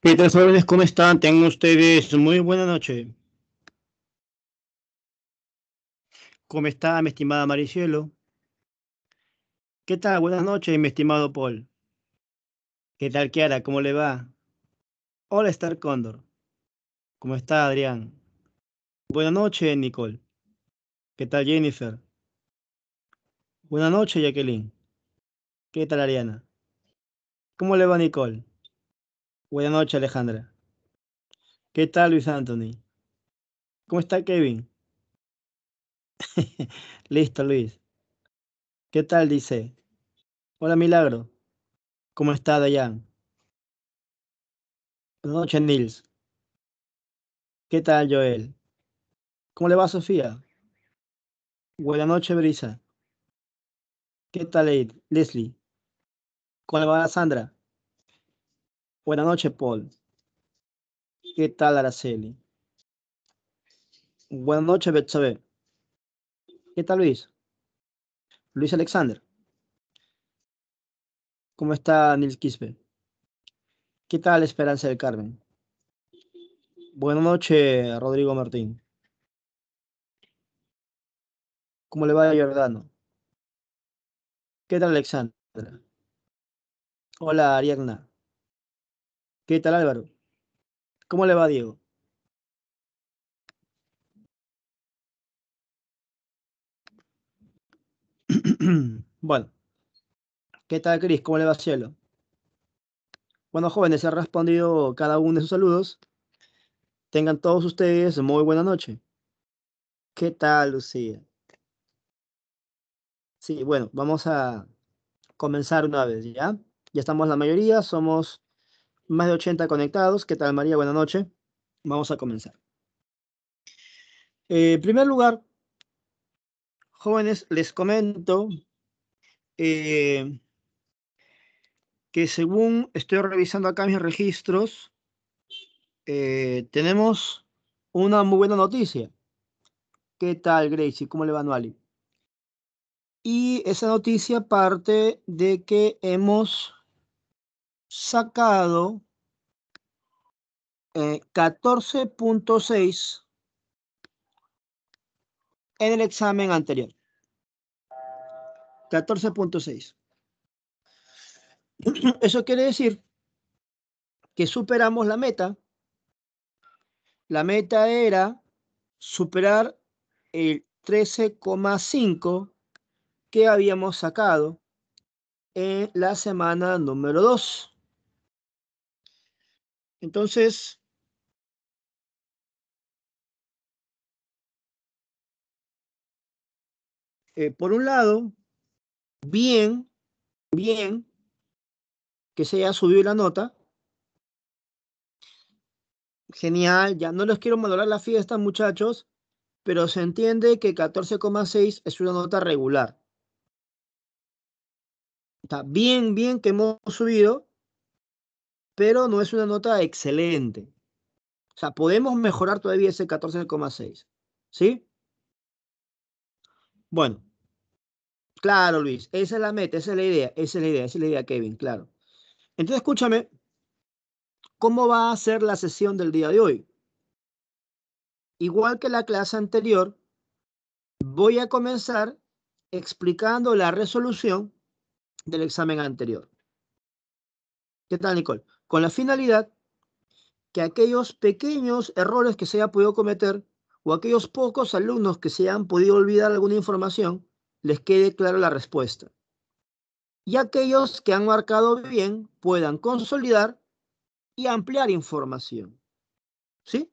¿Qué tal jóvenes? ¿Cómo están? Tengan ustedes muy buena noche. ¿Cómo está mi estimada Maricielo? ¿Qué tal? Buenas noches, mi estimado Paul. ¿Qué tal, Kiara? ¿Cómo le va? Hola, Star Condor. ¿Cómo está, Adrián? Buenas noches, Nicole. ¿Qué tal, Jennifer? Buenas noches, Jacqueline. ¿Qué tal, Ariana? ¿Cómo le va, Nicole? Buenas noches, Alejandra. ¿Qué tal, Luis Anthony? ¿Cómo está Kevin? Listo, Luis. ¿Qué tal? Dice. Hola, Milagro. ¿Cómo está, Dayan? Buenas noches, Nils. ¿Qué tal, Joel? ¿Cómo le va, Sofía? Buenas noches, Brisa. ¿Qué tal, Leslie? ¿Cómo le va, Sandra? Buenas noches, Paul. ¿Qué tal, Araceli? Buenas noches, Betsabe. ¿Qué tal, Luis? Luis Alexander. ¿Cómo está Nils Quispe? ¿Qué tal, Esperanza del Carmen? Buenas noches, Rodrigo Martín. ¿Cómo le va a ¿Qué tal, Alexandra? Hola, Ariadna. ¿Qué tal Álvaro? ¿Cómo le va Diego? bueno, ¿qué tal Cris? ¿Cómo le va Cielo? Bueno, jóvenes, se ha respondido cada uno de sus saludos. Tengan todos ustedes muy buena noche. ¿Qué tal, Lucía? Sí, bueno, vamos a comenzar una vez, ¿ya? Ya estamos la mayoría, somos más de 80 conectados. ¿Qué tal, María? Buenas noches. Vamos a comenzar. Eh, en primer lugar, jóvenes, les comento eh, que según estoy revisando acá mis registros, eh, tenemos una muy buena noticia. ¿Qué tal, Gracie? ¿Cómo le va, Noali? Y esa noticia parte de que hemos sacado 14.6 eh, en el examen anterior. 14.6. Eso quiere decir que superamos la meta. La meta era superar el 13,5 que habíamos sacado en la semana número 2. Entonces, eh, por un lado, bien, bien que se haya subido la nota. Genial, ya no les quiero madurar la fiesta, muchachos, pero se entiende que 14,6 es una nota regular. Está bien, bien que hemos subido, pero no es una nota excelente. O sea, podemos mejorar todavía ese 14,6. ¿Sí? Bueno. Claro, Luis. Esa es la meta, esa es la idea, esa es la idea, esa es la idea, Kevin, claro. Entonces, escúchame, ¿cómo va a ser la sesión del día de hoy? Igual que la clase anterior, voy a comenzar explicando la resolución del examen anterior. ¿Qué tal, Nicole? con la finalidad que aquellos pequeños errores que se haya podido cometer o aquellos pocos alumnos que se han podido olvidar alguna información, les quede clara la respuesta. Y aquellos que han marcado bien puedan consolidar y ampliar información. ¿Sí?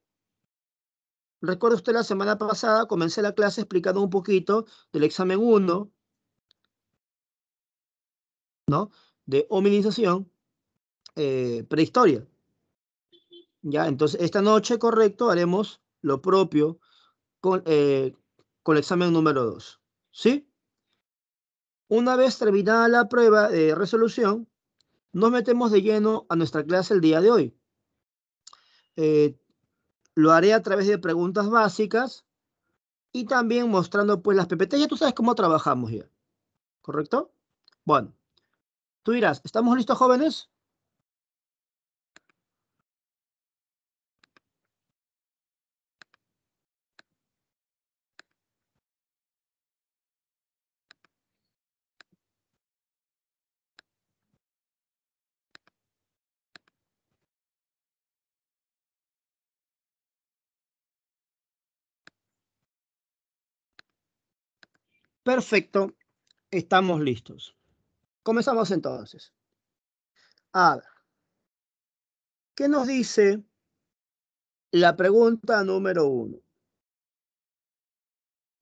Recuerda usted la semana pasada, comencé la clase explicando un poquito del examen 1, ¿no? De hominización, eh, prehistoria. Ya, entonces esta noche, correcto, haremos lo propio con, eh, el examen número 2. ¿Sí? Una vez terminada la prueba de resolución, nos metemos de lleno a nuestra clase el día de hoy. Eh, lo haré a través de preguntas básicas y también mostrando pues las PPT. Ya tú sabes cómo trabajamos ya. ¿Correcto? Bueno, tú dirás, ¿estamos listos jóvenes? Perfecto, estamos listos. Comenzamos entonces. A ¿qué nos dice la pregunta número uno?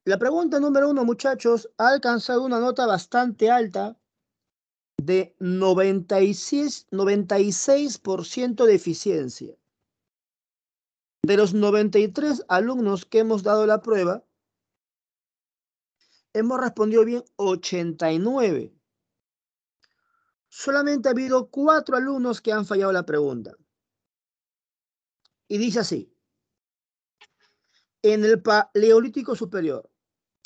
La pregunta número uno, muchachos, ha alcanzado una nota bastante alta de 96, 96 de eficiencia. De los 93 alumnos que hemos dado la prueba, hemos respondido bien 89. Solamente ha habido cuatro alumnos que han fallado la pregunta. Y dice así. En el Paleolítico Superior,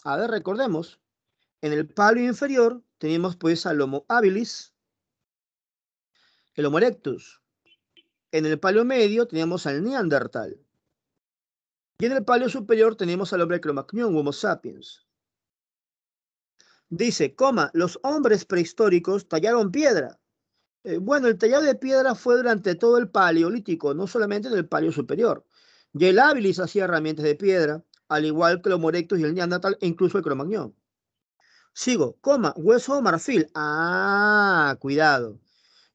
a ver, recordemos, en el paleo inferior tenemos pues al Homo habilis, el Homo erectus. En el paleo medio tenemos al Neandertal. Y en el paleo superior tenemos al hombre cromacneum, Homo sapiens. Dice, coma, los hombres prehistóricos tallaron piedra. Eh, bueno, el tallado de piedra fue durante todo el paleolítico, no solamente en el paleo superior. Y el hábilis hacía herramientas de piedra, al igual que los morectos y el neandertal, e incluso el cromagnón. Sigo, coma, hueso o marfil. Ah, cuidado.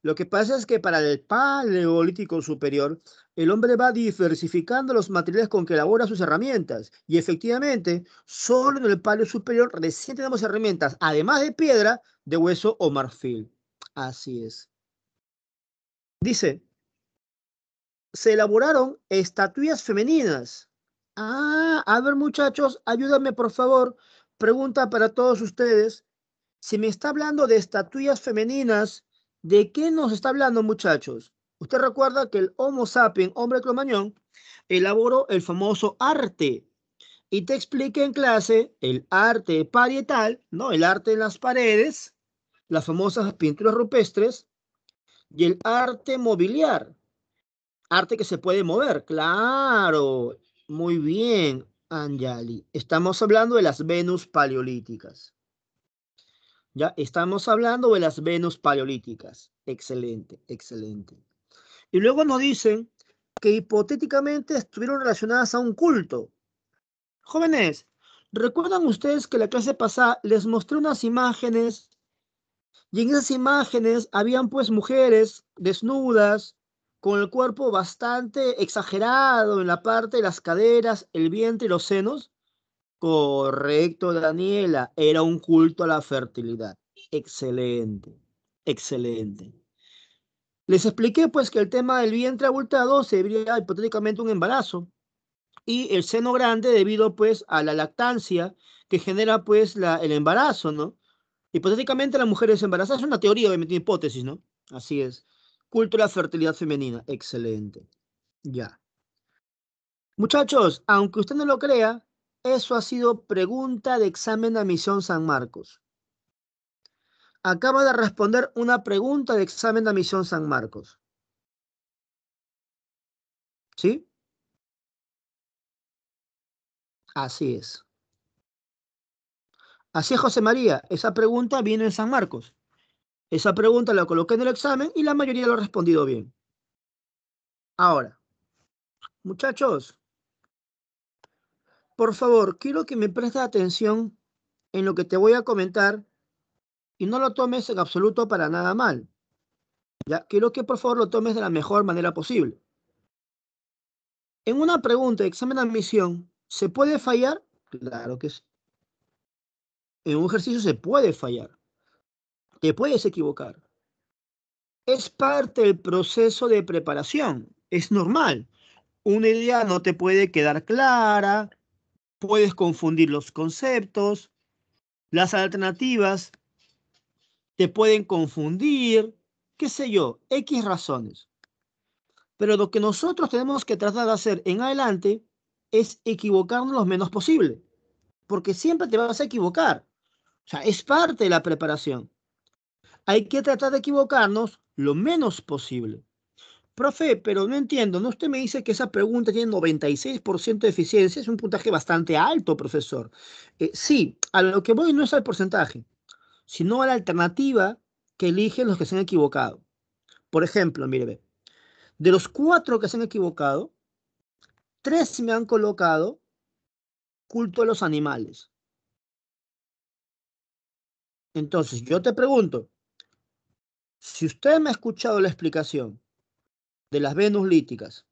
Lo que pasa es que para el paleolítico superior, el hombre va diversificando los materiales con que elabora sus herramientas. Y efectivamente, solo en el paleo superior recién tenemos herramientas, además de piedra, de hueso o marfil. Así es. Dice, se elaboraron estatuillas femeninas. Ah, a ver muchachos, ayúdame por favor. Pregunta para todos ustedes. Si me está hablando de estatuillas femeninas, ¿De qué nos está hablando, muchachos? Usted recuerda que el Homo sapiens, hombre clomañón, elaboró el famoso arte. Y te expliqué en clase el arte parietal, ¿no? El arte de las paredes, las famosas pinturas rupestres y el arte mobiliar. Arte que se puede mover, claro. Muy bien, Anjali. Estamos hablando de las Venus paleolíticas. Ya estamos hablando de las Venus paleolíticas. Excelente, excelente. Y luego nos dicen que hipotéticamente estuvieron relacionadas a un culto. Jóvenes, ¿recuerdan ustedes que la clase pasada les mostré unas imágenes y en esas imágenes habían pues mujeres desnudas, con el cuerpo bastante exagerado en la parte de las caderas, el vientre y los senos, Correcto, Daniela. Era un culto a la fertilidad. Excelente, excelente. Les expliqué pues que el tema del vientre abultado sería hipotéticamente un embarazo y el seno grande debido pues a la lactancia que genera pues el embarazo, ¿no? Hipotéticamente las mujeres embarazadas es una teoría, obviamente, una hipótesis, ¿no? Así es. Culto a la fertilidad femenina. Excelente. Ya. Muchachos, aunque usted no lo crea, eso ha sido pregunta de examen de misión San Marcos. Acaba de responder una pregunta de examen de misión San Marcos. ¿Sí? Así es. Así es, José María. Esa pregunta viene en San Marcos. Esa pregunta la coloqué en el examen y la mayoría lo ha respondido bien. Ahora, muchachos, por favor, quiero que me prestes atención en lo que te voy a comentar y no lo tomes en absoluto para nada mal. Ya, quiero que por favor lo tomes de la mejor manera posible. En una pregunta de examen de admisión, ¿se puede fallar? Claro que sí. En un ejercicio se puede fallar. Te puedes equivocar. Es parte del proceso de preparación. Es normal. Una idea no te puede quedar clara, puedes confundir los conceptos, las alternativas te pueden confundir, qué sé yo, X razones. Pero lo que nosotros tenemos que tratar de hacer en adelante es equivocarnos lo menos posible, porque siempre te vas a equivocar. O sea, es parte de la preparación. Hay que tratar de equivocarnos lo menos posible. Profe, pero no entiendo, ¿no? Usted me dice que esa pregunta tiene 96% de eficiencia, es un puntaje bastante alto, profesor. Eh, sí, a lo que voy no es al porcentaje, sino a la alternativa que eligen los que se han equivocado. Por ejemplo, mire, de los cuatro que se han equivocado, tres me han colocado culto a los animales. Entonces, yo te pregunto, si usted me ha escuchado la explicación de las Venus líticas.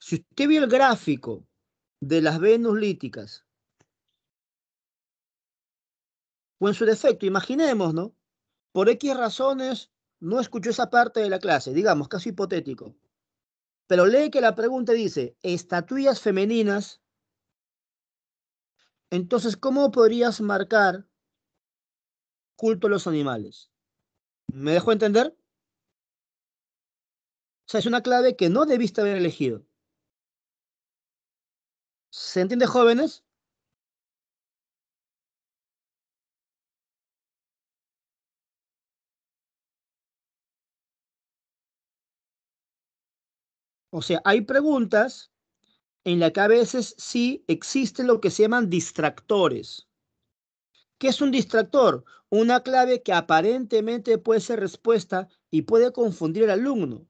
Si usted ve el gráfico de las Venus líticas, o en su defecto, imaginemos, ¿no? Por X razones no escuchó esa parte de la clase, digamos, casi hipotético. Pero lee que la pregunta dice, estatuillas femeninas. Entonces, ¿cómo podrías marcar culto a los animales? ¿Me dejó entender? O sea, es una clave que no debiste haber elegido. ¿Se entiende, jóvenes? O sea, hay preguntas en las que a veces sí existen lo que se llaman distractores. ¿Qué es un distractor? Una clave que aparentemente puede ser respuesta y puede confundir al alumno.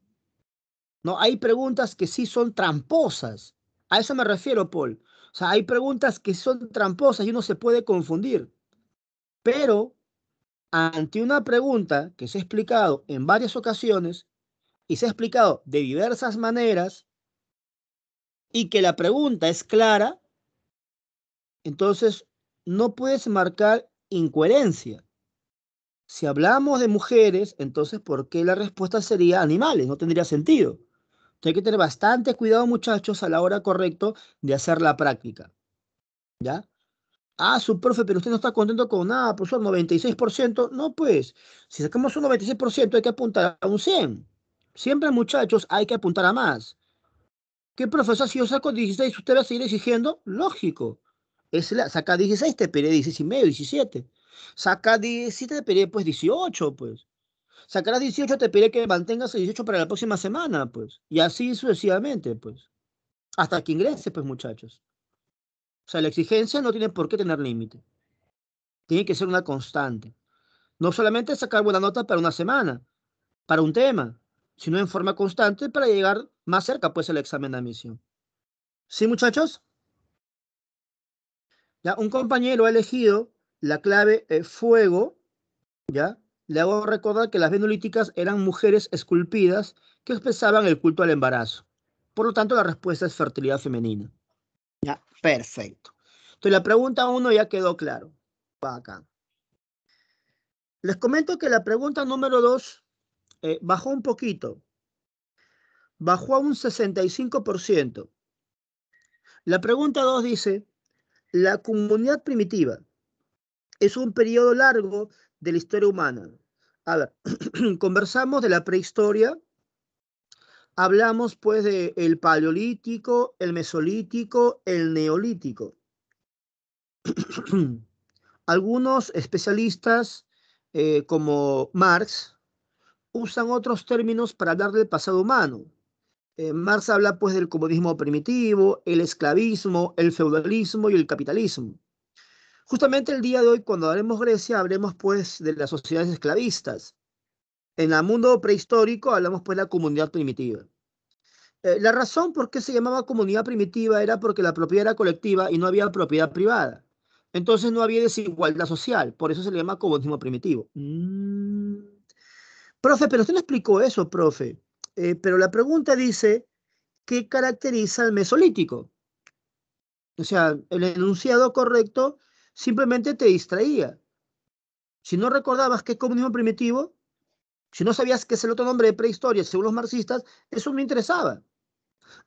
¿no? Hay preguntas que sí son tramposas. A eso me refiero, Paul. O sea, hay preguntas que son tramposas y uno se puede confundir. Pero ante una pregunta que se ha explicado en varias ocasiones y se ha explicado de diversas maneras y que la pregunta es clara, entonces no puedes marcar incoherencia. Si hablamos de mujeres, entonces ¿por qué la respuesta sería animales? No tendría sentido hay que tener bastante cuidado, muchachos, a la hora correcta de hacer la práctica. ¿Ya? Ah, su profe, pero usted no está contento con nada, profesor, 96%. No, pues, si sacamos un 96% hay que apuntar a un 100. Siempre, muchachos, hay que apuntar a más. ¿Qué profesor, si yo saco 16, usted va a seguir exigiendo? Lógico. Es la, saca 16, te pide 16 y medio, 17. Saca 17, te pide pues 18, pues a 18, te pide que mantengas 18 para la próxima semana, pues. Y así sucesivamente, pues. Hasta que ingrese, pues, muchachos. O sea, la exigencia no tiene por qué tener límite. Tiene que ser una constante. No solamente sacar buena nota para una semana, para un tema, sino en forma constante para llegar más cerca, pues, al examen de admisión. ¿Sí, muchachos? Ya, un compañero ha elegido la clave eh, fuego, ¿ya? le hago recordar que las venolíticas eran mujeres esculpidas que expresaban el culto al embarazo. Por lo tanto, la respuesta es fertilidad femenina. Ya, perfecto. Entonces, la pregunta 1 ya quedó claro. acá. Les comento que la pregunta número 2 eh, bajó un poquito. Bajó a un 65%. La pregunta 2 dice, la comunidad primitiva es un periodo largo de la historia humana. A ver, conversamos de la prehistoria, hablamos pues del paleolítico, el mesolítico, el neolítico. Algunos especialistas, eh, como Marx, usan otros términos para hablar del pasado humano. Eh, Marx habla pues del comunismo primitivo, el esclavismo, el feudalismo y el capitalismo. Justamente el día de hoy, cuando hablemos Grecia, hablemos pues de las sociedades esclavistas. En el mundo prehistórico hablamos pues de la comunidad primitiva. Eh, la razón por qué se llamaba comunidad primitiva era porque la propiedad era colectiva y no había propiedad privada. Entonces no había desigualdad social, por eso se le llama comunismo primitivo. Mm. Profe, pero usted no explicó eso, profe. Eh, pero la pregunta dice, ¿qué caracteriza al mesolítico? O sea, el enunciado correcto simplemente te distraía. Si no recordabas qué es comunismo primitivo, si no sabías qué es el otro nombre de prehistoria, según los marxistas, eso no interesaba.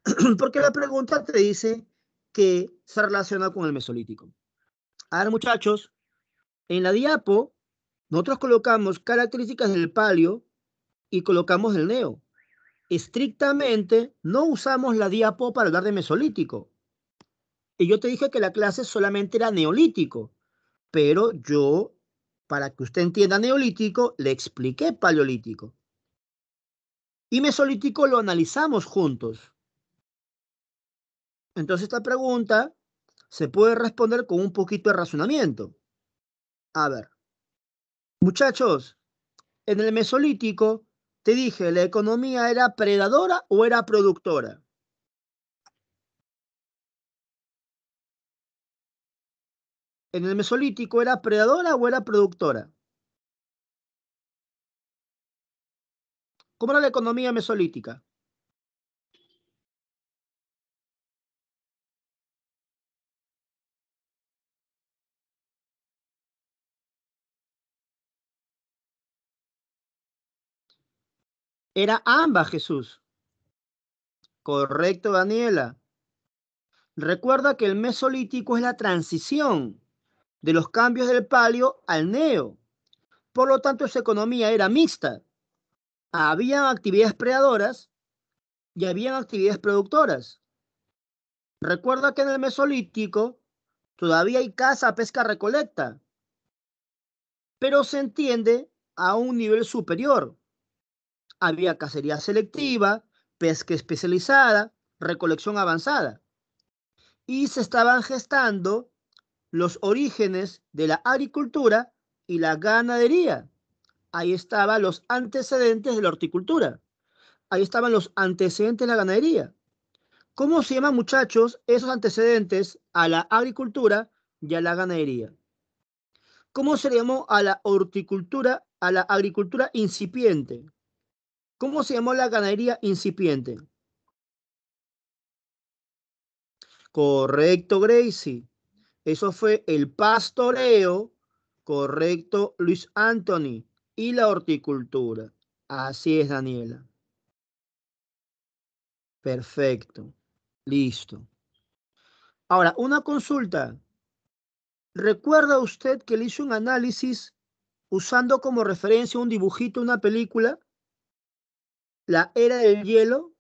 Porque la pregunta te dice que se relaciona con el mesolítico. Ahora, muchachos, en la diapo, nosotros colocamos características del palio y colocamos el neo. Estrictamente, no usamos la diapo para hablar de mesolítico. Y yo te dije que la clase solamente era neolítico, pero yo, para que usted entienda neolítico, le expliqué paleolítico. Y mesolítico lo analizamos juntos. Entonces esta pregunta se puede responder con un poquito de razonamiento. A ver, muchachos, en el mesolítico te dije, ¿la economía era predadora o era productora? en el Mesolítico era predadora o era productora? ¿Cómo era la economía mesolítica? Era ambas, Jesús. Correcto, Daniela. Recuerda que el mesolítico es la transición de los cambios del palio al neo. Por lo tanto, su economía era mixta. Habían actividades predadoras y habían actividades productoras. Recuerda que en el Mesolítico todavía hay caza, pesca, recolecta, pero se entiende a un nivel superior. Había cacería selectiva, pesca especializada, recolección avanzada. Y se estaban gestando los orígenes de la agricultura y la ganadería. Ahí estaban los antecedentes de la horticultura. Ahí estaban los antecedentes de la ganadería. ¿Cómo se llaman, muchachos, esos antecedentes a la agricultura y a la ganadería? ¿Cómo se llamó a la horticultura, a la agricultura incipiente? ¿Cómo se llamó la ganadería incipiente? Correcto, Gracie. Eso fue el pastoreo, correcto, Luis Anthony, y la horticultura. Así es, Daniela. Perfecto. Listo. Ahora, una consulta. ¿Recuerda usted que le hice un análisis usando como referencia un dibujito, una película? La era del hielo.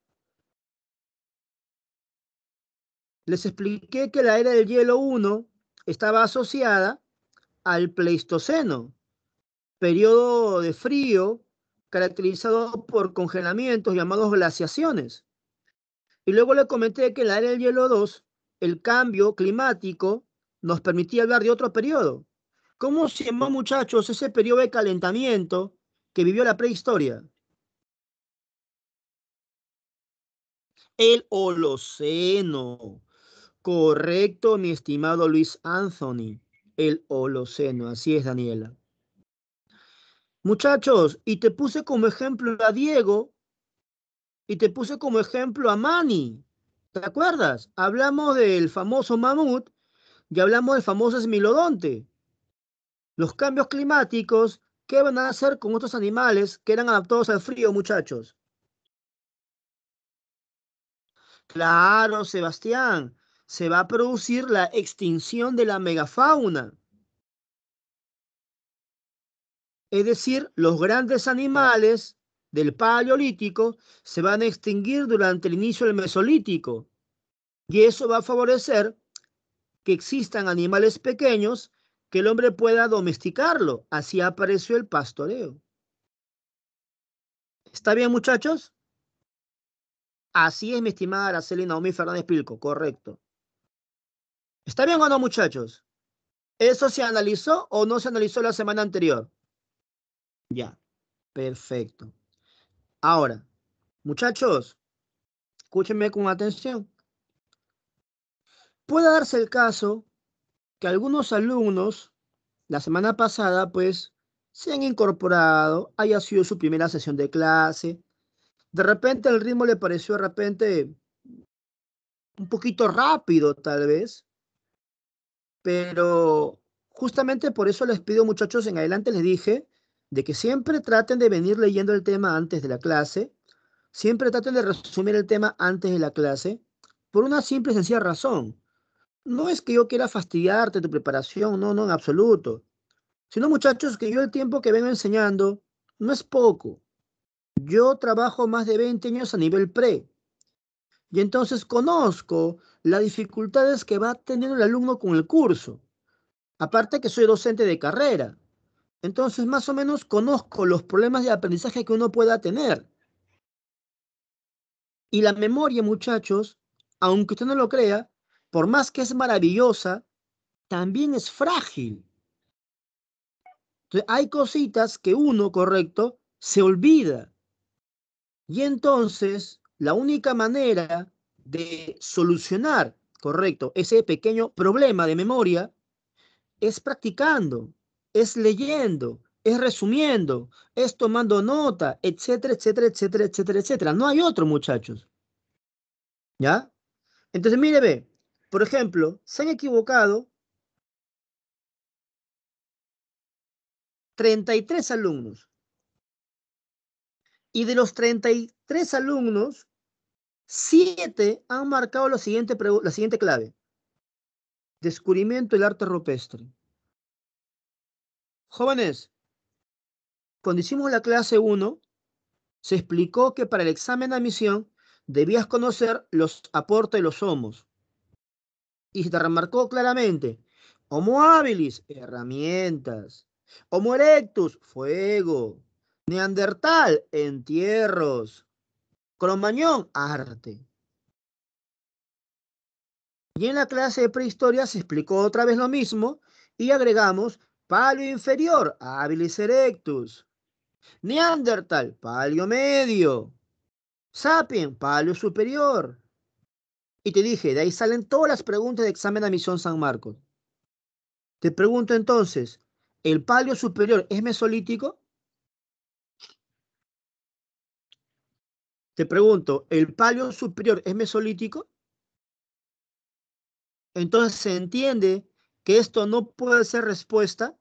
Les expliqué que la era del hielo 1 estaba asociada al Pleistoceno, periodo de frío caracterizado por congelamientos llamados glaciaciones. Y luego le comenté que en la era del hielo 2, el cambio climático nos permitía hablar de otro periodo. ¿Cómo se llamó, muchachos, ese periodo de calentamiento que vivió la prehistoria? El Holoceno. Correcto, mi estimado Luis Anthony, el Holoceno. Así es, Daniela. Muchachos, y te puse como ejemplo a Diego y te puse como ejemplo a Manny. ¿Te acuerdas? Hablamos del famoso mamut y hablamos del famoso esmilodonte. Los cambios climáticos, ¿qué van a hacer con otros animales que eran adaptados al frío, muchachos? Claro, Sebastián se va a producir la extinción de la megafauna. Es decir, los grandes animales del paleolítico se van a extinguir durante el inicio del mesolítico. Y eso va a favorecer que existan animales pequeños que el hombre pueda domesticarlo. Así apareció el pastoreo. ¿Está bien, muchachos? Así es, mi estimada Araceli Naomi Fernández Pilco, correcto. ¿Está bien o no, muchachos? ¿Eso se analizó o no se analizó la semana anterior? Ya, perfecto. Ahora, muchachos, escúchenme con atención. Puede darse el caso que algunos alumnos la semana pasada, pues, se han incorporado, haya sido su primera sesión de clase. De repente el ritmo le pareció de repente un poquito rápido, tal vez. Pero justamente por eso les pido, muchachos, en adelante les dije de que siempre traten de venir leyendo el tema antes de la clase, siempre traten de resumir el tema antes de la clase, por una simple y sencilla razón. No es que yo quiera fastidiarte tu preparación, no, no, en absoluto. Sino, muchachos, que yo el tiempo que vengo enseñando no es poco. Yo trabajo más de 20 años a nivel pre. Y entonces conozco dificultad es que va a tener el alumno con el curso. Aparte que soy docente de carrera. Entonces, más o menos conozco los problemas de aprendizaje que uno pueda tener. Y la memoria, muchachos, aunque usted no lo crea, por más que es maravillosa, también es frágil. hay cositas que uno, correcto, se olvida. Y entonces, la única manera de solucionar, correcto, ese pequeño problema de memoria es practicando, es leyendo, es resumiendo, es tomando nota, etcétera, etcétera, etcétera, etcétera, etcétera. No hay otro, muchachos. ¿Ya? Entonces, mire, ve, por ejemplo, se han equivocado 33 alumnos. Y de los 33 alumnos, Siete han marcado la siguiente, la siguiente clave. Descubrimiento del arte rupestre. Jóvenes, cuando hicimos la clase 1, se explicó que para el examen de admisión debías conocer los aportes de los homos. Y se te remarcó claramente, homo habilis, herramientas, homo erectus, fuego, neandertal, entierros, Mañón, arte. Y en la clase de prehistoria se explicó otra vez lo mismo y agregamos palio inferior, habilis erectus. Neandertal, palio medio. Sapien, palio superior. Y te dije, de ahí salen todas las preguntas de examen de admisión San Marcos. Te pregunto entonces, ¿el palio superior es mesolítico? Te pregunto, ¿el palio superior es mesolítico? Entonces se entiende que esto no puede ser respuesta.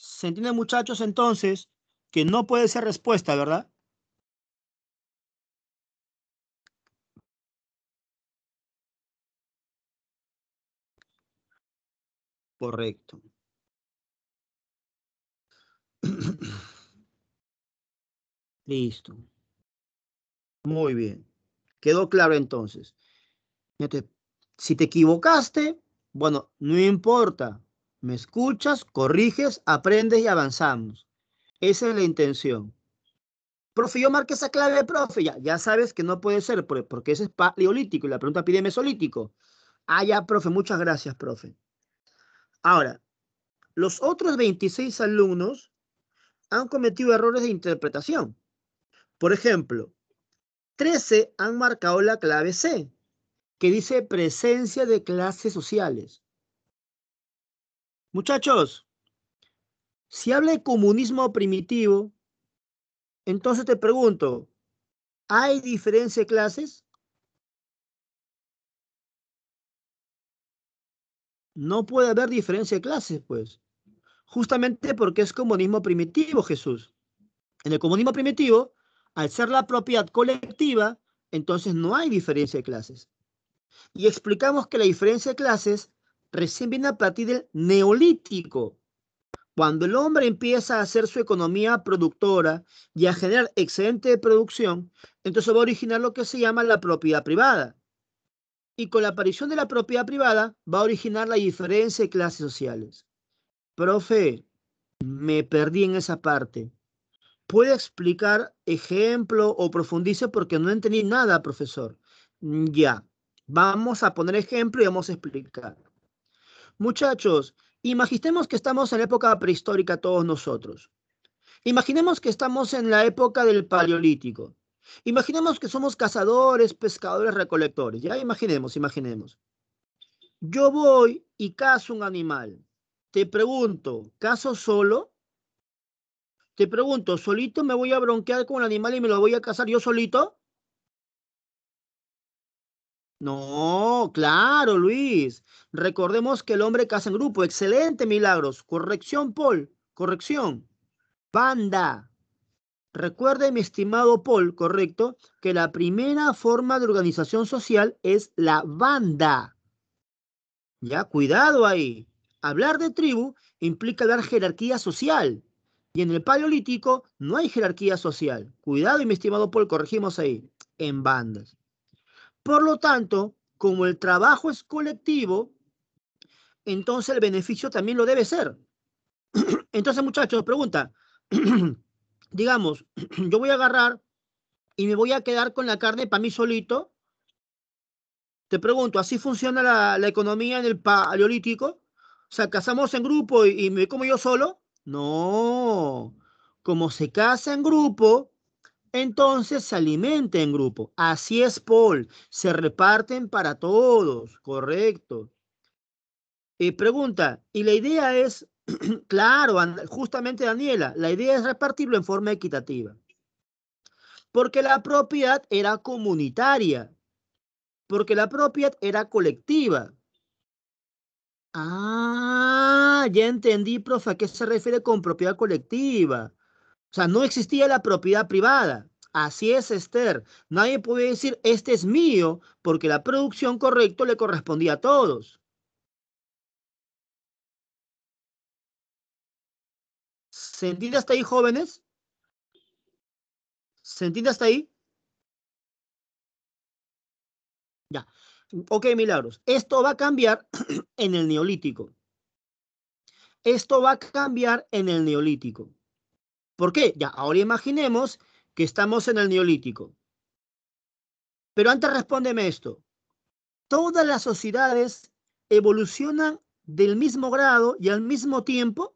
¿Se entiende, muchachos, entonces que no puede ser respuesta, verdad? Correcto. Listo. Muy bien. Quedó claro entonces. Si te equivocaste, bueno, no importa. Me escuchas, corriges, aprendes y avanzamos. Esa es la intención. Profe, yo marqué esa clave, profe. Ya, ya sabes que no puede ser, porque ese es paleolítico y la pregunta pide mesolítico. Ah, ya, profe, muchas gracias, profe. Ahora, los otros 26 alumnos han cometido errores de interpretación. Por ejemplo, 13 han marcado la clave C, que dice presencia de clases sociales. Muchachos, si habla de comunismo primitivo, entonces te pregunto, ¿hay diferencia de clases? No puede haber diferencia de clases, pues justamente porque es comunismo primitivo, Jesús. En el comunismo primitivo, al ser la propiedad colectiva, entonces no hay diferencia de clases. Y explicamos que la diferencia de clases recién viene a partir del neolítico, cuando el hombre empieza a hacer su economía productora y a generar excedente de producción, entonces va a originar lo que se llama la propiedad privada. Y con la aparición de la propiedad privada va a originar la diferencia de clases sociales profe, me perdí en esa parte. ¿Puede explicar ejemplo o profundice porque no entendí nada, profesor? Mm, ya, vamos a poner ejemplo y vamos a explicar. Muchachos, imaginemos que estamos en la época prehistórica todos nosotros. Imaginemos que estamos en la época del paleolítico. Imaginemos que somos cazadores, pescadores, recolectores. Ya imaginemos, imaginemos. Yo voy y cazo un animal te pregunto, ¿caso solo? Te pregunto, ¿solito me voy a bronquear con un animal y me lo voy a cazar yo solito? No, claro, Luis. Recordemos que el hombre caza en grupo. Excelente, Milagros. Corrección, Paul. Corrección. Banda. Recuerde, mi estimado Paul, correcto, que la primera forma de organización social es la banda. Ya, cuidado ahí. Hablar de tribu implica hablar jerarquía social. Y en el paleolítico no hay jerarquía social. Cuidado, y mi estimado Paul, corregimos ahí, en bandas. Por lo tanto, como el trabajo es colectivo, entonces el beneficio también lo debe ser. Entonces, muchachos, pregunta, digamos, yo voy a agarrar y me voy a quedar con la carne para mí solito. Te pregunto, ¿así funciona la economía en el paleolítico? O sea, casamos en grupo y, me como yo solo. No, como se casa en grupo, entonces se alimenta en grupo. Así es, Paul. Se reparten para todos, correcto. Y pregunta, y la idea es, claro, justamente Daniela, la idea es repartirlo en forma equitativa. Porque la propiedad era comunitaria, porque la propiedad era colectiva. Ah, ya entendí, profe, a qué se refiere con propiedad colectiva. O sea, no existía la propiedad privada. Así es, Esther. Nadie puede decir, este es mío, porque la producción correcta le correspondía a todos. ¿Se entiende hasta ahí, jóvenes? ¿Se entiende hasta ahí? Ok, Milagros, esto va a cambiar en el neolítico. Esto va a cambiar en el neolítico. ¿Por qué? Ya, ahora imaginemos que estamos en el neolítico. Pero antes respóndeme esto. ¿Todas las sociedades evolucionan del mismo grado y al mismo tiempo?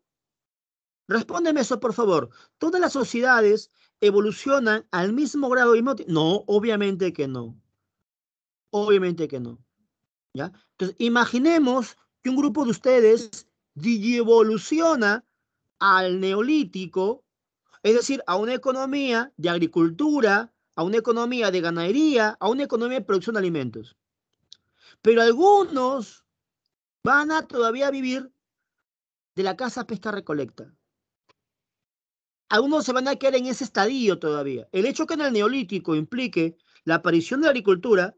Respóndeme eso, por favor. ¿Todas las sociedades evolucionan al mismo grado y mismo No, obviamente que no. Obviamente que no. ¿ya? Entonces, imaginemos que un grupo de ustedes evoluciona al neolítico, es decir, a una economía de agricultura, a una economía de ganadería, a una economía de producción de alimentos. Pero algunos van a todavía vivir de la casa pesca recolecta. Algunos se van a quedar en ese estadio todavía. El hecho que en el neolítico implique la aparición de la agricultura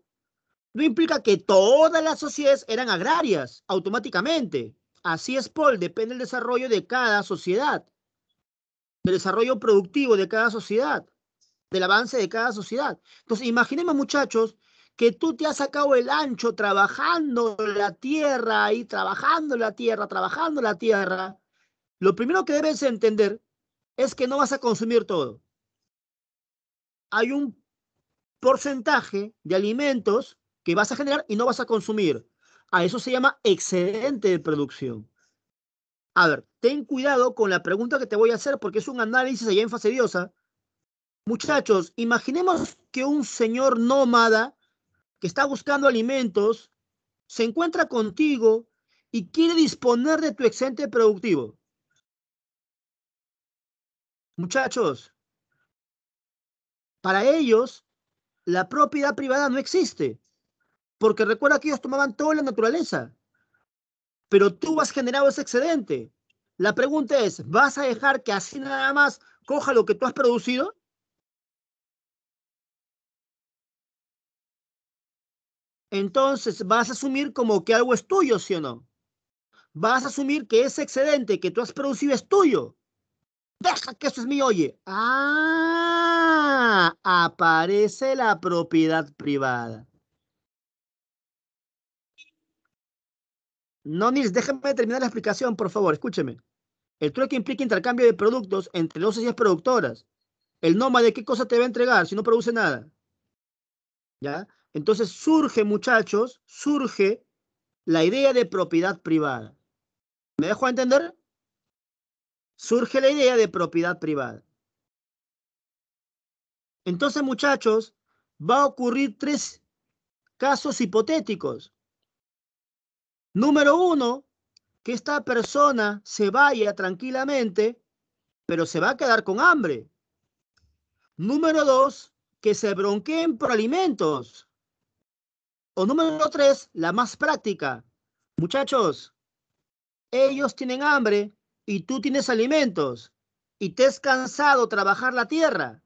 no implica que todas las sociedades eran agrarias automáticamente. Así es, Paul, depende del desarrollo de cada sociedad, del desarrollo productivo de cada sociedad, del avance de cada sociedad. Entonces, imaginemos, muchachos, que tú te has sacado el ancho trabajando la tierra y trabajando la tierra, trabajando la tierra. Lo primero que debes entender es que no vas a consumir todo. Hay un porcentaje de alimentos que vas a generar y no vas a consumir. A eso se llama excedente de producción. A ver, ten cuidado con la pregunta que te voy a hacer porque es un análisis allá en fase diosa. Muchachos, imaginemos que un señor nómada que está buscando alimentos se encuentra contigo y quiere disponer de tu excedente productivo. Muchachos, para ellos la propiedad privada no existe. Porque recuerda que ellos tomaban toda la naturaleza. Pero tú has generado ese excedente. La pregunta es, ¿vas a dejar que así nada más coja lo que tú has producido? Entonces, ¿vas a asumir como que algo es tuyo, sí o no? Vas a asumir que ese excedente que tú has producido es tuyo. Deja que eso es mío, oye. Ah, aparece la propiedad privada. No, Nils, déjeme terminar la explicación, por favor, escúcheme. El trueque implica intercambio de productos entre dos sociedades productoras. El ¿de ¿qué cosa te va a entregar si no produce nada? ¿Ya? Entonces surge, muchachos, surge la idea de propiedad privada. ¿Me dejo entender? Surge la idea de propiedad privada. Entonces, muchachos, va a ocurrir tres casos hipotéticos. Número uno, que esta persona se vaya tranquilamente, pero se va a quedar con hambre. Número dos, que se bronqueen por alimentos. O número tres, la más práctica. Muchachos, ellos tienen hambre y tú tienes alimentos y te has cansado trabajar la tierra.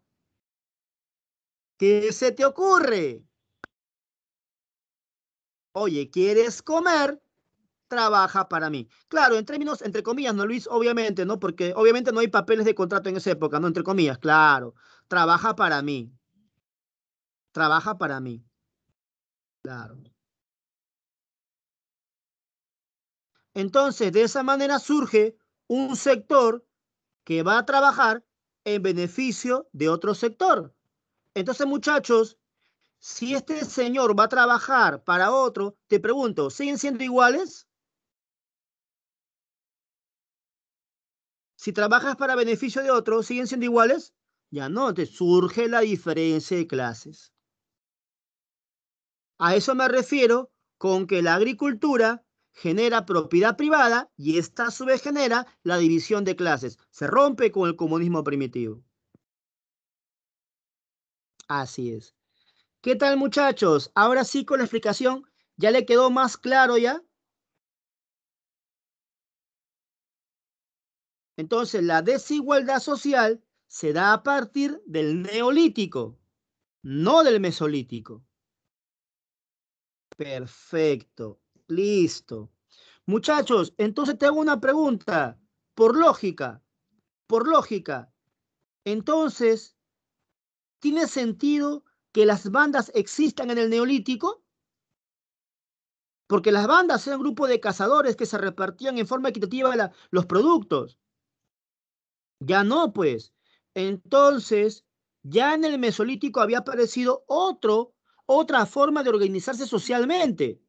¿Qué se te ocurre? Oye, ¿quieres comer? trabaja para mí. Claro, en términos, entre comillas, ¿no, Luis? Obviamente, ¿no? Porque obviamente no hay papeles de contrato en esa época, ¿no? Entre comillas, claro. Trabaja para mí. Trabaja para mí. Claro. Entonces, de esa manera surge un sector que va a trabajar en beneficio de otro sector. Entonces, muchachos, si este señor va a trabajar para otro, te pregunto, ¿siguen siendo iguales? Si trabajas para beneficio de otros, ¿siguen siendo iguales? Ya no, te surge la diferencia de clases. A eso me refiero con que la agricultura genera propiedad privada y esta a su vez genera la división de clases. Se rompe con el comunismo primitivo. Así es. ¿Qué tal muchachos? Ahora sí con la explicación, ¿ya le quedó más claro ya? Entonces, la desigualdad social se da a partir del neolítico, no del mesolítico. Perfecto, listo. Muchachos, entonces te hago una pregunta, por lógica, por lógica. Entonces, ¿tiene sentido que las bandas existan en el neolítico? Porque las bandas eran un grupo de cazadores que se repartían en forma equitativa los productos. Ya no, pues. Entonces, ya en el Mesolítico había aparecido otro, otra forma de organizarse socialmente.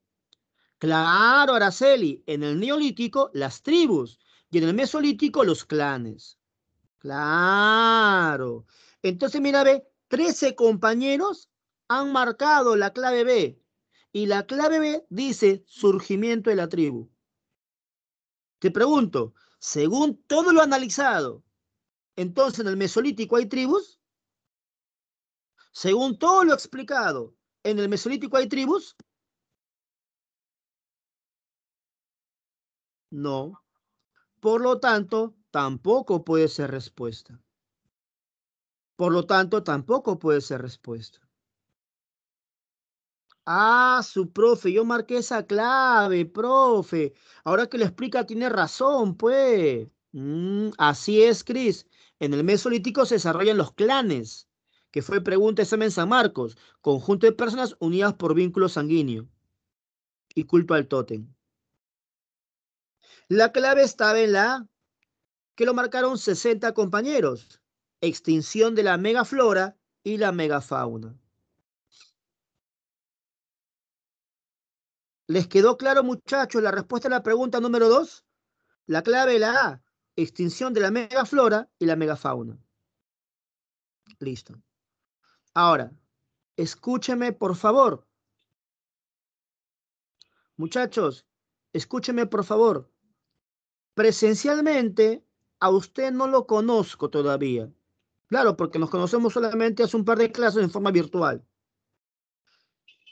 Claro, Araceli, en el Neolítico las tribus y en el Mesolítico los clanes. Claro. Entonces, mira, ve, 13 compañeros han marcado la clave B y la clave B dice surgimiento de la tribu. Te pregunto, según todo lo analizado, entonces, en el Mesolítico hay tribus. Según todo lo explicado, en el Mesolítico hay tribus. No. Por lo tanto, tampoco puede ser respuesta. Por lo tanto, tampoco puede ser respuesta. Ah, su profe, yo marqué esa clave, profe. Ahora que lo explica, tiene razón, pues. Mm, así es, Cris. En el Mesolítico se desarrollan los clanes, que fue pregunta examen San Marcos, conjunto de personas unidas por vínculo sanguíneo y culto al tótem. La clave estaba en la que lo marcaron 60 compañeros, extinción de la megaflora y la megafauna. ¿Les quedó claro, muchachos, la respuesta a la pregunta número 2? La clave la A extinción de la megaflora y la megafauna. Listo. Ahora, escúcheme por favor. Muchachos, escúcheme por favor. Presencialmente, a usted no lo conozco todavía. Claro, porque nos conocemos solamente hace un par de clases en forma virtual.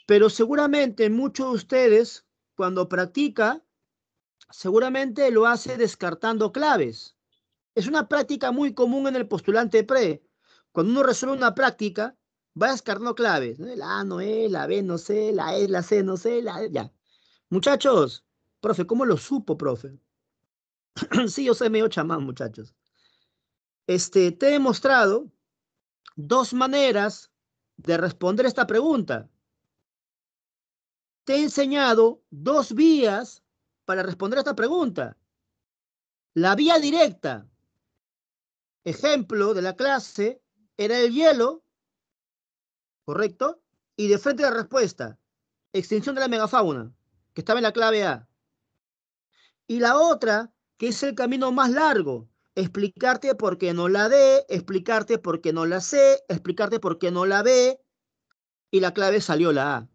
Pero seguramente muchos de ustedes, cuando practica, seguramente lo hace descartando claves. Es una práctica muy común en el postulante pre. Cuando uno resuelve una práctica, va descartando claves. La A no es, la B no sé, la E, la C no sé, la e, ya. Muchachos, profe, ¿cómo lo supo, profe? sí, yo soy medio chamán, muchachos. Este, te he mostrado dos maneras de responder esta pregunta. Te he enseñado dos vías para responder a esta pregunta. La vía directa, ejemplo de la clase, era el hielo, ¿correcto? Y de frente la respuesta, extinción de la megafauna, que estaba en la clave A. Y la otra, que es el camino más largo, explicarte por qué no la D, explicarte por qué no la C, explicarte por qué no la ve y la clave salió la A.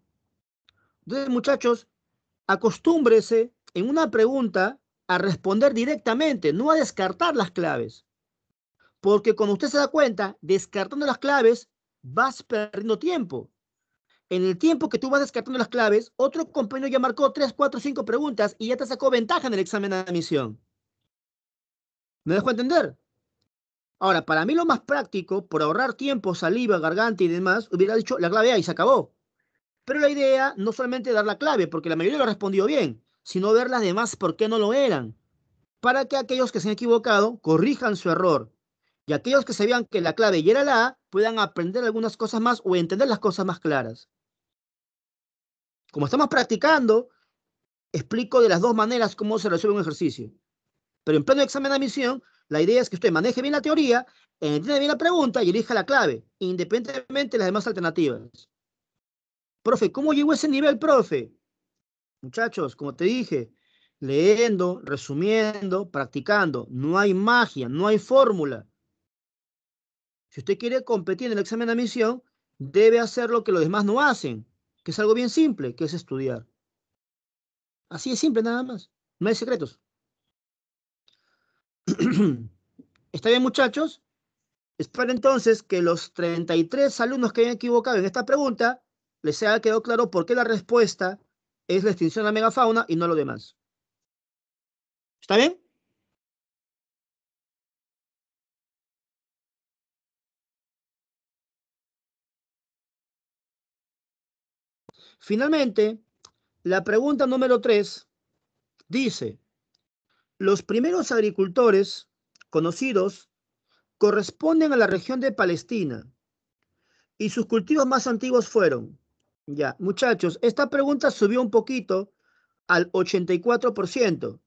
Entonces, muchachos, acostúmbrese en una pregunta a responder directamente, no a descartar las claves. Porque cuando usted se da cuenta, descartando las claves, vas perdiendo tiempo. En el tiempo que tú vas descartando las claves, otro compañero ya marcó 3, 4, 5 preguntas y ya te sacó ventaja en el examen de admisión. ¿Me dejó entender? Ahora, para mí lo más práctico, por ahorrar tiempo, saliva, garganta y demás, hubiera dicho la clave A y se acabó. Pero la idea no solamente dar la clave, porque la mayoría lo respondió bien, sino ver las demás por qué no lo eran, para que aquellos que se han equivocado corrijan su error y aquellos que sabían que la clave ya era la A puedan aprender algunas cosas más o entender las cosas más claras. Como estamos practicando, explico de las dos maneras cómo se resuelve un ejercicio. Pero en pleno examen de admisión, la idea es que usted maneje bien la teoría, entienda bien la pregunta y elija la clave, independientemente de las demás alternativas. Profe, ¿cómo llegó a ese nivel, profe? Muchachos, como te dije, leyendo, resumiendo, practicando. No hay magia, no hay fórmula. Si usted quiere competir en el examen de admisión, debe hacer lo que los demás no hacen, que es algo bien simple, que es estudiar. Así es simple nada más. No hay secretos. ¿Está bien, muchachos? Espero entonces que los 33 alumnos que hayan equivocado en esta pregunta les haya quedado claro por qué la respuesta es la extinción de la megafauna y no lo demás. ¿Está bien? Finalmente, la pregunta número 3 dice, los primeros agricultores conocidos corresponden a la región de Palestina y sus cultivos más antiguos fueron ya, muchachos, esta pregunta subió un poquito al 84%,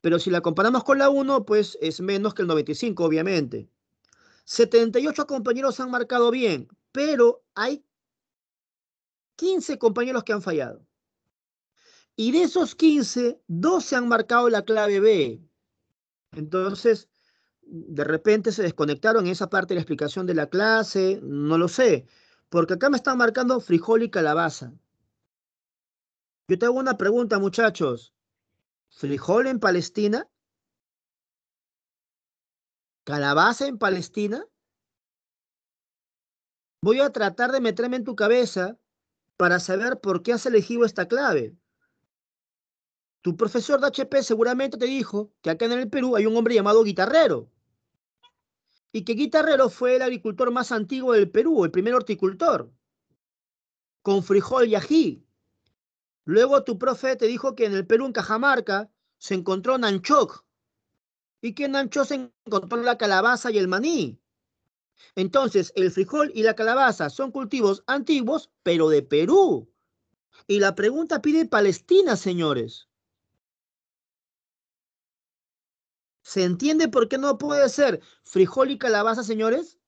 pero si la comparamos con la 1, pues es menos que el 95, obviamente. 78 compañeros han marcado bien, pero hay 15 compañeros que han fallado. Y de esos 15, 12 han marcado la clave B. Entonces, de repente se desconectaron en esa parte de la explicación de la clase, no lo sé. Porque acá me están marcando frijol y calabaza. Yo te hago una pregunta, muchachos. ¿Frijol en Palestina? ¿Calabaza en Palestina? Voy a tratar de meterme en tu cabeza para saber por qué has elegido esta clave. Tu profesor de HP seguramente te dijo que acá en el Perú hay un hombre llamado guitarrero y que Guitarrero fue el agricultor más antiguo del Perú, el primer horticultor, con frijol y ají. Luego tu profe te dijo que en el Perú, en Cajamarca, se encontró Nanchoc, y que en Nanchoc se encontró la calabaza y el maní. Entonces, el frijol y la calabaza son cultivos antiguos, pero de Perú. Y la pregunta pide Palestina, señores. ¿Se entiende por qué no puede ser frijol y calabaza, señores?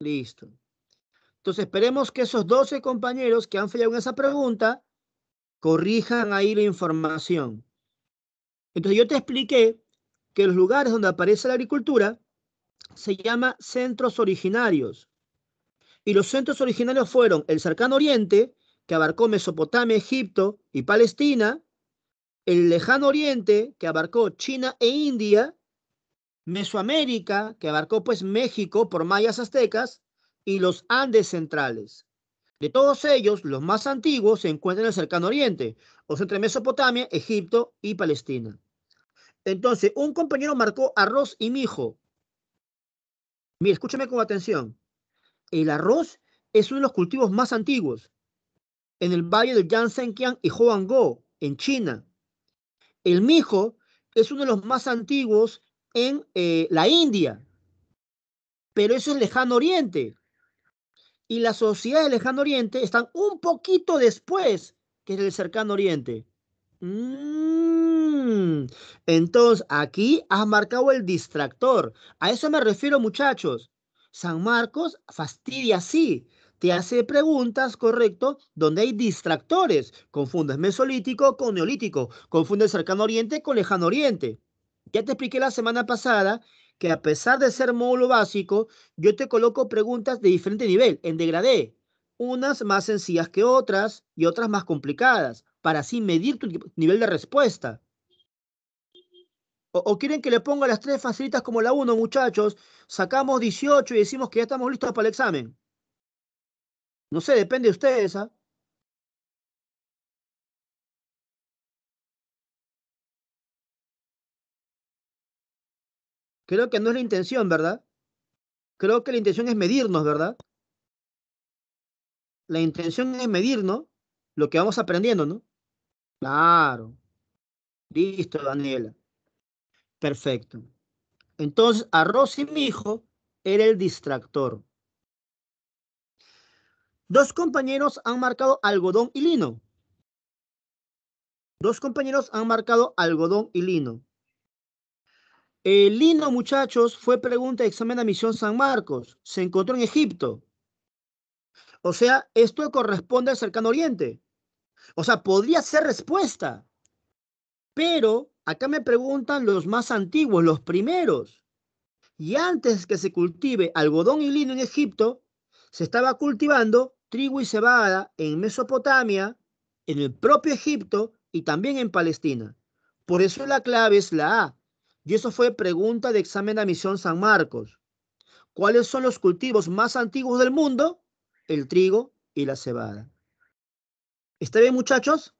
Listo. Entonces esperemos que esos 12 compañeros que han fallado en esa pregunta corrijan ahí la información. Entonces yo te expliqué que los lugares donde aparece la agricultura se llama centros originarios y los centros originarios fueron el cercano oriente, que abarcó Mesopotamia, Egipto y Palestina, el lejano oriente, que abarcó China e India, Mesoamérica, que abarcó pues México por mayas aztecas, y los Andes centrales. De todos ellos, los más antiguos se encuentran en el cercano oriente, o sea, entre Mesopotamia, Egipto y Palestina. Entonces, un compañero marcó arroz y mijo. Mira, escúchame con atención el arroz es uno de los cultivos más antiguos en el valle de Yangtze y Huanggo, en China. El mijo es uno de los más antiguos en eh, la India, pero eso es lejano oriente. Y las sociedades del lejano oriente están un poquito después que el cercano oriente. Mm. Entonces, aquí has marcado el distractor. A eso me refiero, muchachos. San Marcos fastidia así, te hace preguntas, correcto, donde hay distractores. Confundes mesolítico con neolítico, confundes cercano oriente con lejano oriente. Ya te expliqué la semana pasada que a pesar de ser módulo básico, yo te coloco preguntas de diferente nivel, en degradé, unas más sencillas que otras y otras más complicadas, para así medir tu nivel de respuesta. O, quieren que le ponga las tres facilitas como la uno, muchachos. Sacamos 18 y decimos que ya estamos listos para el examen. No sé, depende de ustedes. ¿ah? Creo que no es la intención, ¿verdad? Creo que la intención es medirnos, ¿verdad? La intención es medirnos lo que vamos aprendiendo, ¿no? Claro. Listo, Daniela. Perfecto. Entonces, arroz y hijo era el distractor. Dos compañeros han marcado algodón y lino. Dos compañeros han marcado algodón y lino. El lino, muchachos, fue pregunta de examen de misión San Marcos. Se encontró en Egipto. O sea, esto corresponde al cercano oriente. O sea, podría ser respuesta. Pero Acá me preguntan los más antiguos, los primeros. Y antes que se cultive algodón y lino en Egipto, se estaba cultivando trigo y cebada en Mesopotamia, en el propio Egipto y también en Palestina. Por eso la clave es la A. Y eso fue pregunta de examen de misión San Marcos. ¿Cuáles son los cultivos más antiguos del mundo? El trigo y la cebada. ¿Está bien, muchachos?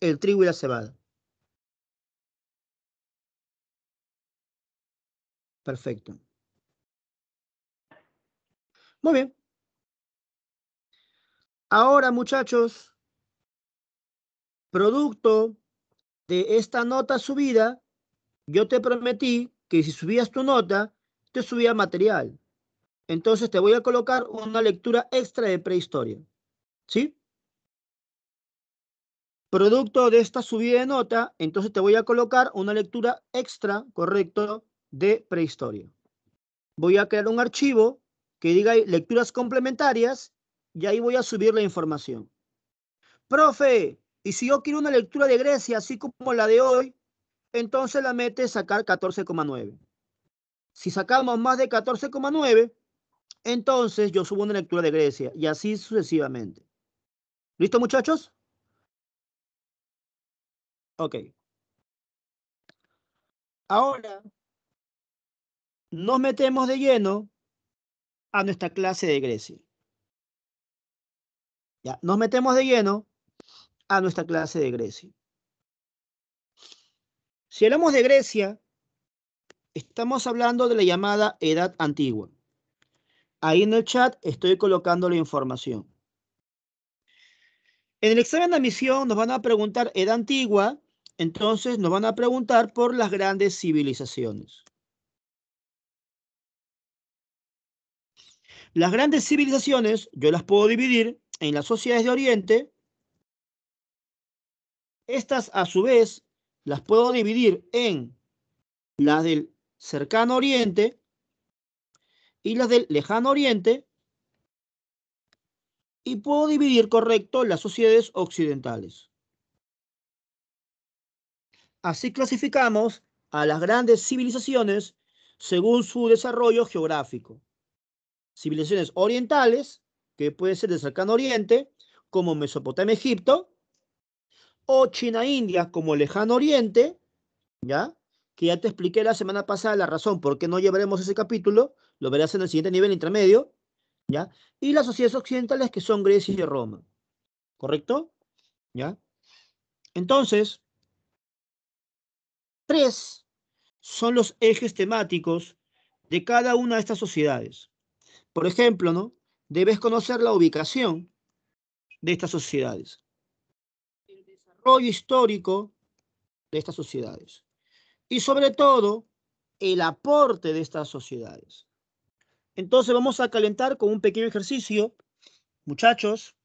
el trigo y la cebada. Perfecto. Muy bien. Ahora, muchachos, producto de esta nota subida, yo te prometí que si subías tu nota, te subía material. Entonces te voy a colocar una lectura extra de prehistoria. ¿Sí? Producto de esta subida de nota, entonces te voy a colocar una lectura extra, correcto, de prehistoria. Voy a crear un archivo que diga lecturas complementarias y ahí voy a subir la información. Profe, y si yo quiero una lectura de Grecia, así como la de hoy, entonces la mete sacar 14,9. Si sacamos más de 14,9, entonces yo subo una lectura de Grecia y así sucesivamente. ¿Listo, muchachos? Ok. Ahora nos metemos de lleno a nuestra clase de Grecia. Ya, nos metemos de lleno a nuestra clase de Grecia. Si hablamos de Grecia, estamos hablando de la llamada Edad Antigua. Ahí en el chat estoy colocando la información. En el examen de admisión nos van a preguntar Edad Antigua entonces nos van a preguntar por las grandes civilizaciones. Las grandes civilizaciones yo las puedo dividir en las sociedades de Oriente. Estas a su vez las puedo dividir en las del cercano Oriente y las del lejano Oriente. Y puedo dividir correcto las sociedades occidentales. Así clasificamos a las grandes civilizaciones según su desarrollo geográfico. Civilizaciones orientales, que puede ser del cercano oriente, como Mesopotamia, Egipto, o China, India, como lejano oriente, ¿ya? Que ya te expliqué la semana pasada la razón por qué no llevaremos ese capítulo, lo verás en el siguiente nivel intermedio, ¿ya? Y las sociedades occidentales que son Grecia y Roma, ¿correcto? ¿Ya? Entonces, tres son los ejes temáticos de cada una de estas sociedades. Por ejemplo, ¿no? Debes conocer la ubicación de estas sociedades, el desarrollo histórico de estas sociedades y sobre todo el aporte de estas sociedades. Entonces vamos a calentar con un pequeño ejercicio. Muchachos,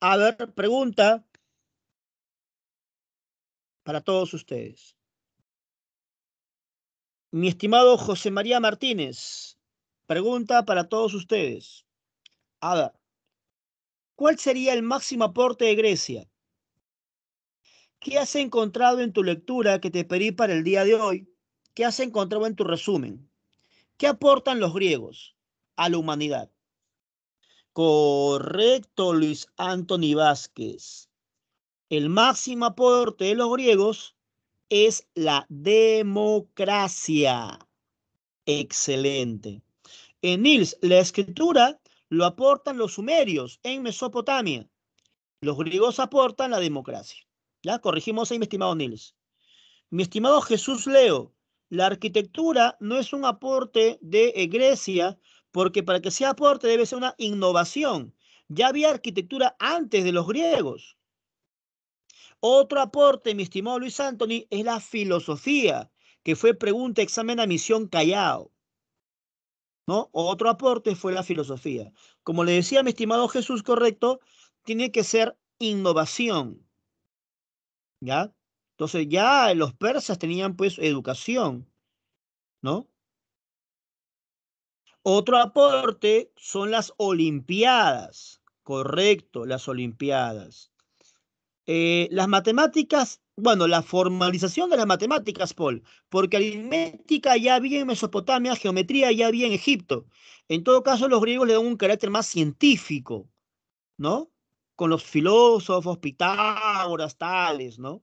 a ver, pregunta, para todos ustedes. Mi estimado José María Martínez, pregunta para todos ustedes. A ¿cuál sería el máximo aporte de Grecia? ¿Qué has encontrado en tu lectura que te pedí para el día de hoy? ¿Qué has encontrado en tu resumen? ¿Qué aportan los griegos a la humanidad? Correcto, Luis Antonio Vázquez el máximo aporte de los griegos es la democracia. Excelente. En Nils, la escritura lo aportan los sumerios en Mesopotamia. Los griegos aportan la democracia. Ya corregimos ahí, mi estimado Nils. Mi estimado Jesús Leo, la arquitectura no es un aporte de Grecia, porque para que sea aporte debe ser una innovación. Ya había arquitectura antes de los griegos. Otro aporte, mi estimado Luis Anthony, es la filosofía, que fue pregunta, examen a misión Callao. ¿No? Otro aporte fue la filosofía. Como le decía mi estimado Jesús, correcto, tiene que ser innovación. ¿Ya? Entonces ya los persas tenían pues educación, ¿no? Otro aporte son las Olimpiadas, correcto, las Olimpiadas. Eh, las matemáticas, bueno, la formalización de las matemáticas, Paul, porque aritmética ya había en Mesopotamia, geometría ya había en Egipto. En todo caso, los griegos le dan un carácter más científico, ¿no? Con los filósofos, Pitágoras, tales, ¿no?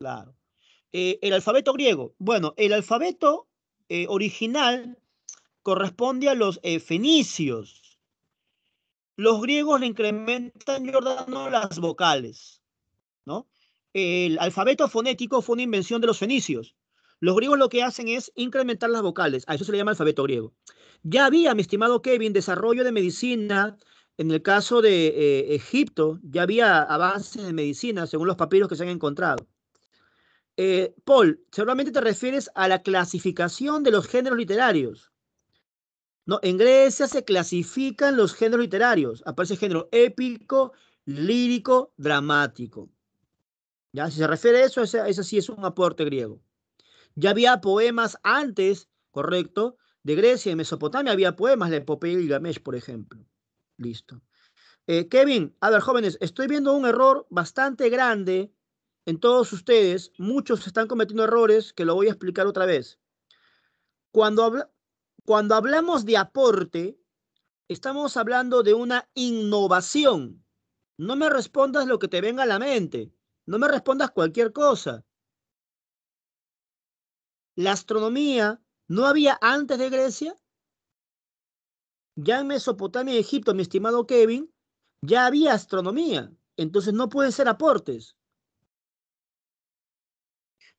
Claro. Eh, el alfabeto griego. Bueno, el alfabeto eh, original corresponde a los fenicios. Los griegos le incrementan, Jordano, las vocales el alfabeto fonético fue una invención de los fenicios. Los griegos lo que hacen es incrementar las vocales, a eso se le llama alfabeto griego. Ya había, mi estimado Kevin, desarrollo de medicina, en el caso de eh, Egipto, ya había avances en medicina, según los papiros que se han encontrado. Eh, Paul, seguramente te refieres a la clasificación de los géneros literarios. No, en Grecia se clasifican los géneros literarios. Aparece género épico, lírico, dramático. Si se refiere a eso, ese sí es un aporte griego. Ya había poemas antes, correcto, de Grecia y Mesopotamia, había poemas, la epopeya y Gilgamesh, por ejemplo. Listo. Eh, Kevin, a ver, jóvenes, estoy viendo un error bastante grande en todos ustedes. Muchos están cometiendo errores que lo voy a explicar otra vez. cuando hablamos de aporte, estamos hablando de una innovación. No me respondas lo que te venga a la mente. No me respondas cualquier cosa. ¿La astronomía no había antes de Grecia? Ya en Mesopotamia y Egipto, mi estimado Kevin, ya había astronomía. Entonces no pueden ser aportes.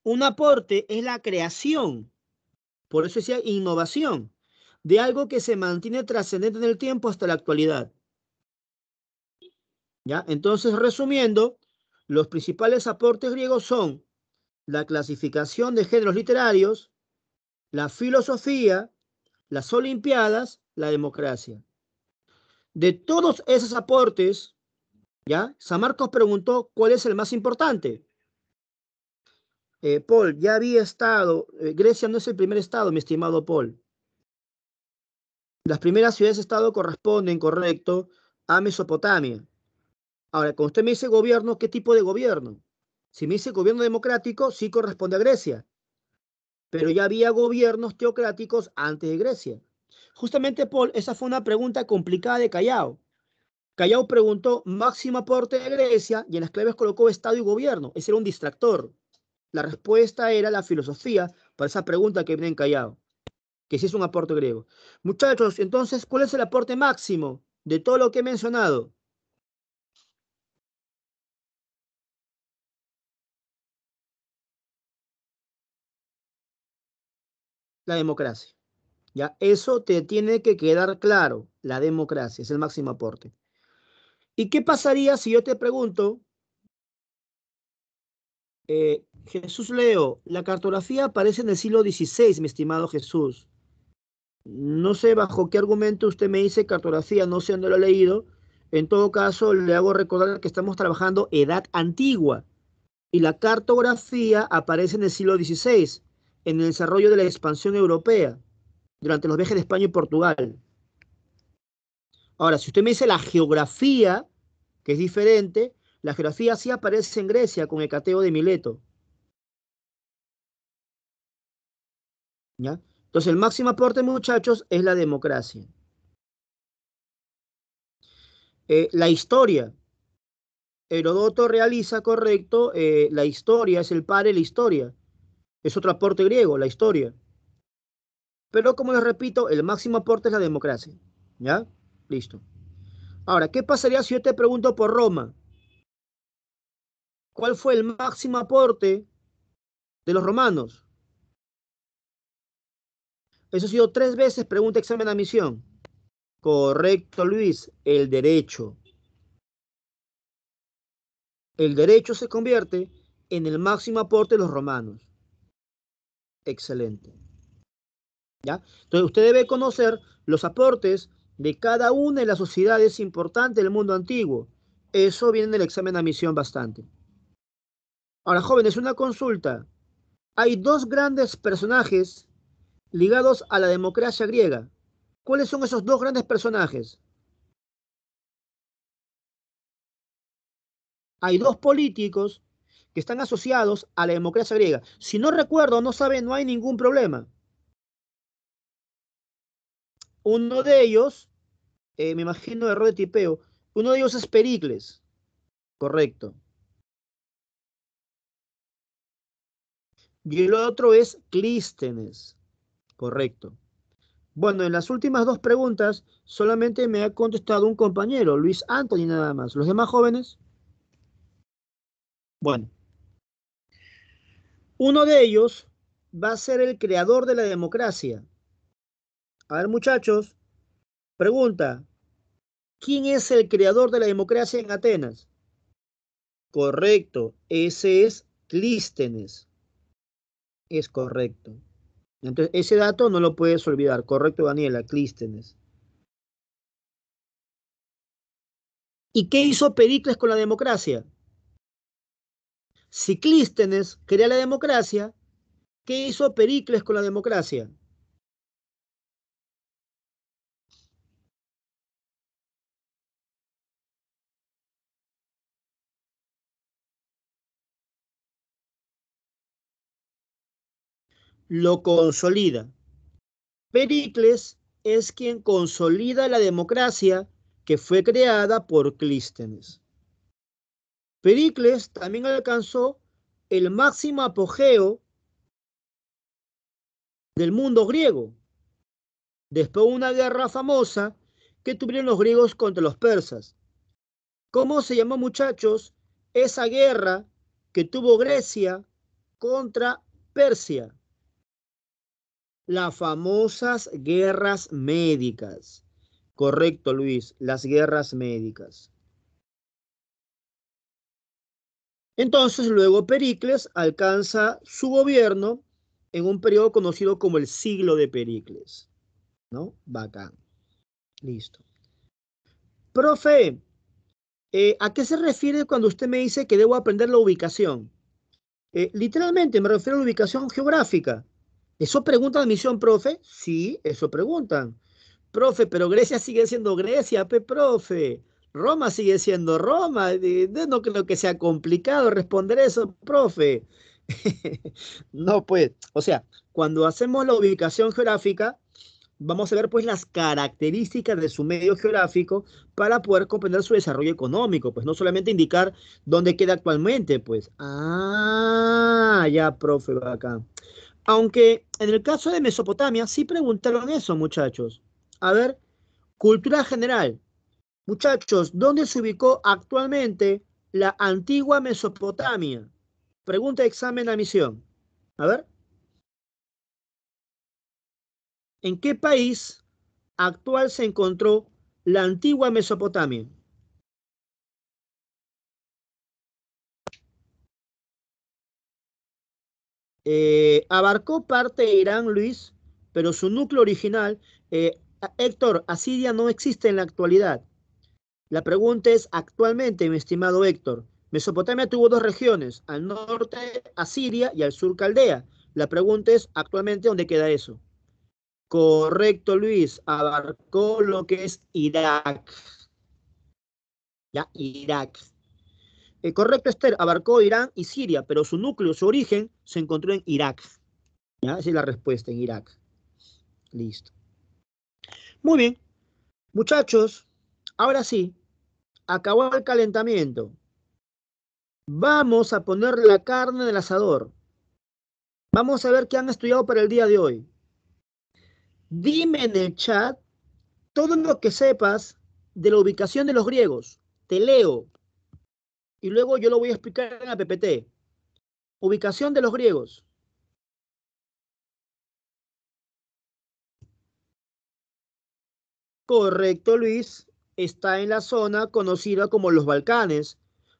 Un aporte es la creación, por eso decía innovación, de algo que se mantiene trascendente en el tiempo hasta la actualidad. ¿Ya? Entonces, resumiendo, los principales aportes griegos son la clasificación de géneros literarios, la filosofía, las olimpiadas, la democracia. De todos esos aportes, ¿ya? San Marcos preguntó cuál es el más importante. Eh, Paul, ya había estado, eh, Grecia no es el primer estado, mi estimado Paul. Las primeras ciudades-estado corresponden, correcto, a Mesopotamia. Ahora, cuando usted me dice gobierno, ¿qué tipo de gobierno? Si me dice gobierno democrático, sí corresponde a Grecia. Pero ya había gobiernos teocráticos antes de Grecia. Justamente, Paul, esa fue una pregunta complicada de Callao. Callao preguntó máximo aporte de Grecia y en las claves colocó Estado y gobierno. Ese era un distractor. La respuesta era la filosofía para esa pregunta que viene en Callao, que sí es un aporte griego. Muchachos, entonces, ¿cuál es el aporte máximo de todo lo que he mencionado? la democracia. ¿ya? Eso te tiene que quedar claro, la democracia es el máximo aporte. ¿Y qué pasaría si yo te pregunto, eh, Jesús Leo, la cartografía aparece en el siglo XVI, mi estimado Jesús? No sé bajo qué argumento usted me dice cartografía, no sé dónde lo leído. En todo caso, le hago recordar que estamos trabajando edad antigua y la cartografía aparece en el siglo XVI en el desarrollo de la expansión europea durante los viajes de España y Portugal. Ahora, si usted me dice la geografía, que es diferente, la geografía sí aparece en Grecia con Hecateo de Mileto. ¿Ya? Entonces, el máximo aporte, muchachos, es la democracia. Eh, la historia. Herodoto realiza correcto, eh, la historia es el padre de la historia. Es otro aporte griego, la historia. Pero como les repito, el máximo aporte es la democracia. ¿Ya? Listo. Ahora, ¿qué pasaría si yo te pregunto por Roma? ¿Cuál fue el máximo aporte de los romanos? Eso ha sido tres veces pregunta examen de admisión. Correcto, Luis, el derecho. El derecho se convierte en el máximo aporte de los romanos excelente. ¿Ya? Entonces usted debe conocer los aportes de cada una de las sociedades importantes del mundo antiguo. Eso viene en el examen de misión bastante. Ahora, jóvenes, una consulta. Hay dos grandes personajes ligados a la democracia griega. ¿Cuáles son esos dos grandes personajes? Hay dos políticos que están asociados a la democracia griega. Si no recuerdo, no saben, no hay ningún problema. Uno de ellos, eh, me imagino error de tipeo, uno de ellos es Pericles. Correcto. Y el otro es Clístenes. Correcto. Bueno, en las últimas dos preguntas solamente me ha contestado un compañero, Luis Anthony nada más. ¿Los demás jóvenes? Bueno. Uno de ellos va a ser el creador de la democracia. A ver, muchachos, pregunta, ¿quién es el creador de la democracia en Atenas? Correcto, ese es Clístenes. Es correcto. Entonces, ese dato no lo puedes olvidar. Correcto, Daniela, Clístenes. ¿Y qué hizo Pericles con la democracia? Si Clístenes crea la democracia. ¿Qué hizo Pericles con la democracia? Lo consolida. Pericles es quien consolida la democracia que fue creada por Clístenes. Pericles también alcanzó el máximo apogeo del mundo griego, después de una guerra famosa que tuvieron los griegos contra los persas. ¿Cómo se llamó, muchachos, esa guerra que tuvo Grecia contra Persia? Las famosas guerras médicas. Correcto, Luis, las guerras médicas. Entonces, luego Pericles alcanza su gobierno en un periodo conocido como el siglo de Pericles. ¿No? Bacán. Listo. Profe, eh, ¿a qué se refiere cuando usted me dice que debo aprender la ubicación? Eh, literalmente me refiero a la ubicación geográfica. ¿Eso pregunta admisión, profe? Sí, eso preguntan. Profe, pero Grecia sigue siendo Grecia, pe, profe. Roma sigue siendo Roma. No creo que sea complicado responder eso, profe. no, pues, o sea, cuando hacemos la ubicación geográfica, vamos a ver pues las características de su medio geográfico para poder comprender su desarrollo económico, pues no solamente indicar dónde queda actualmente, pues, ah, ya, profe, acá. Aunque en el caso de Mesopotamia sí preguntaron eso, muchachos. A ver, cultura general, Muchachos, ¿dónde se ubicó actualmente la antigua Mesopotamia? Pregunta examen a misión. A ver. ¿En qué país actual se encontró la antigua Mesopotamia? Eh, abarcó parte de Irán, Luis, pero su núcleo original, eh, Héctor, Asiria no existe en la actualidad. La pregunta es, actualmente, mi estimado Héctor, Mesopotamia tuvo dos regiones, al norte Asiria y al sur Caldea. La pregunta es, actualmente, ¿dónde queda eso? Correcto, Luis, abarcó lo que es Irak. Ya, Irak. Eh, correcto, Esther, abarcó Irán y Siria, pero su núcleo, su origen, se encontró en Irak. ¿Ya? Esa es la respuesta, en Irak. Listo. Muy bien. Muchachos, Ahora sí, acabó el calentamiento. Vamos a poner la carne del asador. Vamos a ver qué han estudiado para el día de hoy. Dime en el chat todo lo que sepas de la ubicación de los griegos. Te leo. Y luego yo lo voy a explicar en la PPT. Ubicación de los griegos. Correcto, Luis está en la zona conocida como los Balcanes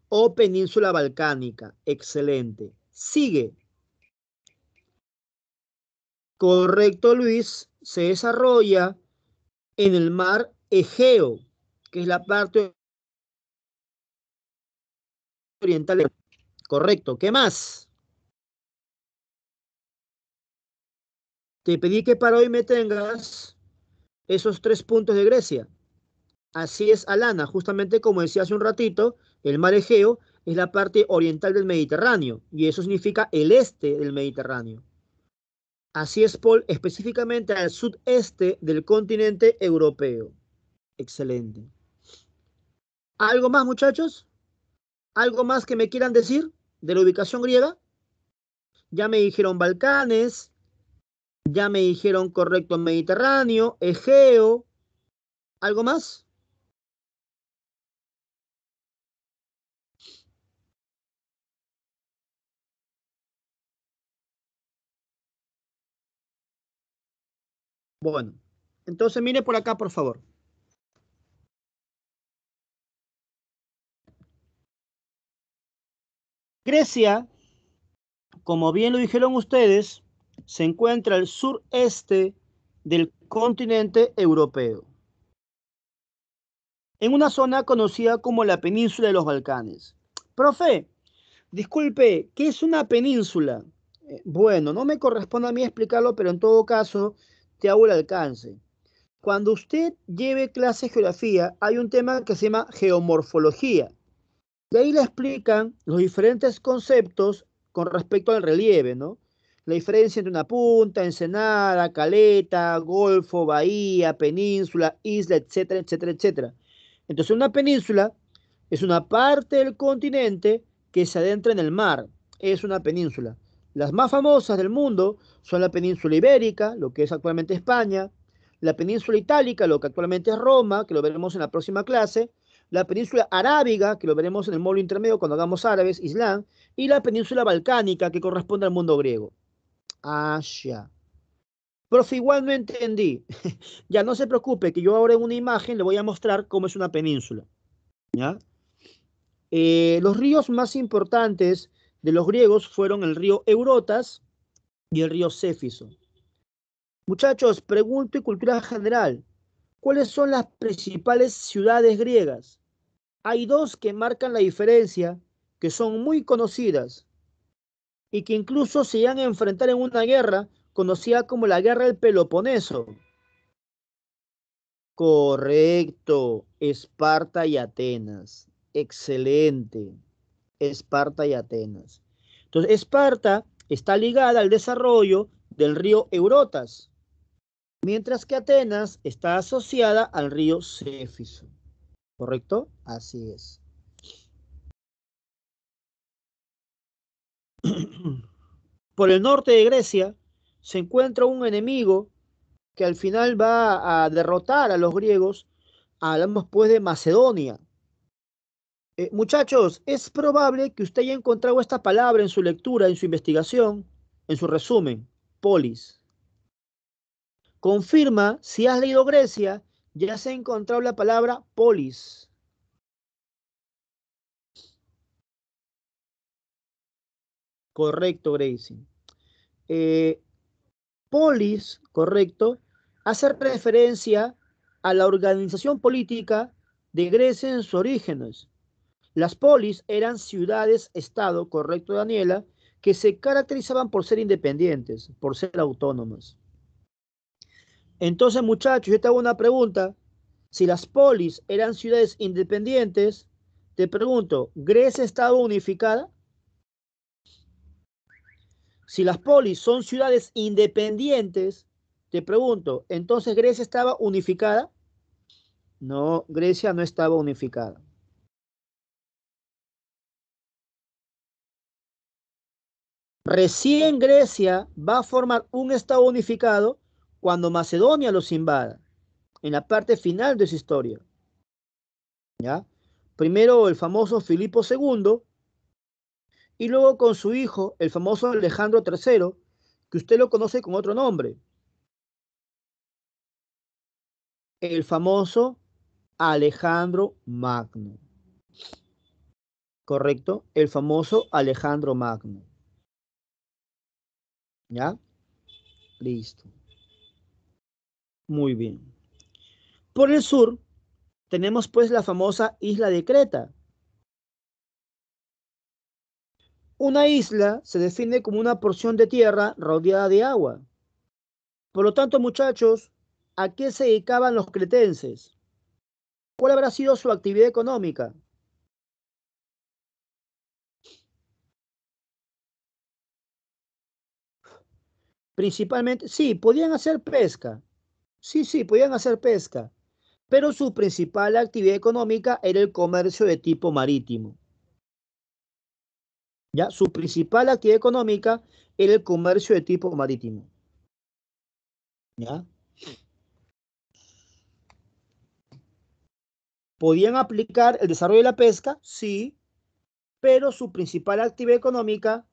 o península balcánica. Excelente. Sigue. Correcto, Luis. Se desarrolla en el mar Egeo, que es la parte oriental. Correcto. ¿Qué más? Te pedí que para hoy me tengas esos tres puntos de Grecia. Así es Alana, justamente como decía hace un ratito, el mar Egeo es la parte oriental del Mediterráneo y eso significa el este del Mediterráneo. Así es Paul, específicamente al sudeste del continente europeo. Excelente. ¿Algo más, muchachos? ¿Algo más que me quieran decir de la ubicación griega? Ya me dijeron Balcanes, ya me dijeron correcto Mediterráneo, Egeo. ¿Algo más? Bueno, entonces mire por acá, por favor. Grecia, como bien lo dijeron ustedes, se encuentra al sureste del continente europeo, en una zona conocida como la península de los Balcanes. Profe, disculpe, ¿qué es una península? Eh, bueno, no me corresponde a mí explicarlo, pero en todo caso, te hago el alcance. Cuando usted lleve clase de geografía, hay un tema que se llama geomorfología. Y ahí le explican los diferentes conceptos con respecto al relieve, ¿no? La diferencia entre una punta, ensenada, caleta, golfo, bahía, península, isla, etcétera, etcétera, etcétera. Entonces, una península es una parte del continente que se adentra en el mar. Es una península. Las más famosas del mundo son la península ibérica, lo que es actualmente España, la península itálica, lo que actualmente es Roma, que lo veremos en la próxima clase, la península arábiga, que lo veremos en el módulo intermedio cuando hagamos árabes, Islam, y la península balcánica, que corresponde al mundo griego. Asia. Profe, igual no entendí. ya no se preocupe, que yo ahora en una imagen le voy a mostrar cómo es una península. ¿Ya? Eh, los ríos más importantes de los griegos fueron el río Eurotas y el río Céfiso. Muchachos, pregunto y cultura general, ¿cuáles son las principales ciudades griegas? Hay dos que marcan la diferencia, que son muy conocidas y que incluso se iban a enfrentar en una guerra conocida como la Guerra del Peloponeso. Correcto, Esparta y Atenas. Excelente. Esparta y Atenas. Entonces, Esparta está ligada al desarrollo del río Eurotas, mientras que Atenas está asociada al río Céfiso. ¿Correcto? Así es. Por el norte de Grecia se encuentra un enemigo que al final va a derrotar a los griegos. Hablamos pues de Macedonia. Eh, muchachos, es probable que usted haya encontrado esta palabra en su lectura, en su investigación, en su resumen, polis. Confirma, si has leído Grecia, ya se ha encontrado la palabra polis. Correcto, Gracie. Eh, polis, correcto, hace referencia a la organización política de Grecia en sus orígenes las polis eran ciudades-estado, correcto Daniela, que se caracterizaban por ser independientes, por ser autónomas. Entonces, muchachos, yo te hago una pregunta. Si las polis eran ciudades independientes, te pregunto, ¿Grecia estaba unificada? Si las polis son ciudades independientes, te pregunto, ¿entonces Grecia estaba unificada? No, Grecia no estaba unificada. Recién Grecia va a formar un Estado unificado cuando Macedonia los invada, en la parte final de su historia. ¿Ya? Primero el famoso Filipo II y luego con su hijo, el famoso Alejandro III, que usted lo conoce con otro nombre. El famoso Alejandro Magno. ¿Correcto? El famoso Alejandro Magno. ¿Ya? Listo. Muy bien. Por el sur tenemos pues la famosa isla de Creta. Una isla se define como una porción de tierra rodeada de agua. Por lo tanto, muchachos, ¿a qué se dedicaban los cretenses? ¿Cuál habrá sido su actividad económica? principalmente, sí, podían hacer pesca, sí, sí, podían hacer pesca, pero su principal actividad económica era el comercio de tipo marítimo. ¿Ya? Su principal actividad económica era el comercio de tipo marítimo. ¿Ya? ¿Podían aplicar el desarrollo de la pesca? Sí, pero su principal actividad económica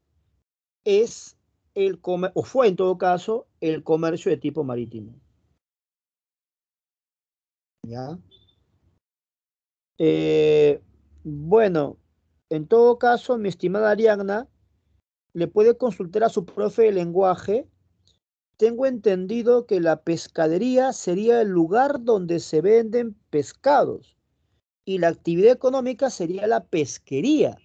es el o fue en todo caso el comercio de tipo marítimo. ¿Ya? Eh, bueno, en todo caso, mi estimada Arianna le puede consultar a su profe de lenguaje. Tengo entendido que la pescadería sería el lugar donde se venden pescados y la actividad económica sería la pesquería.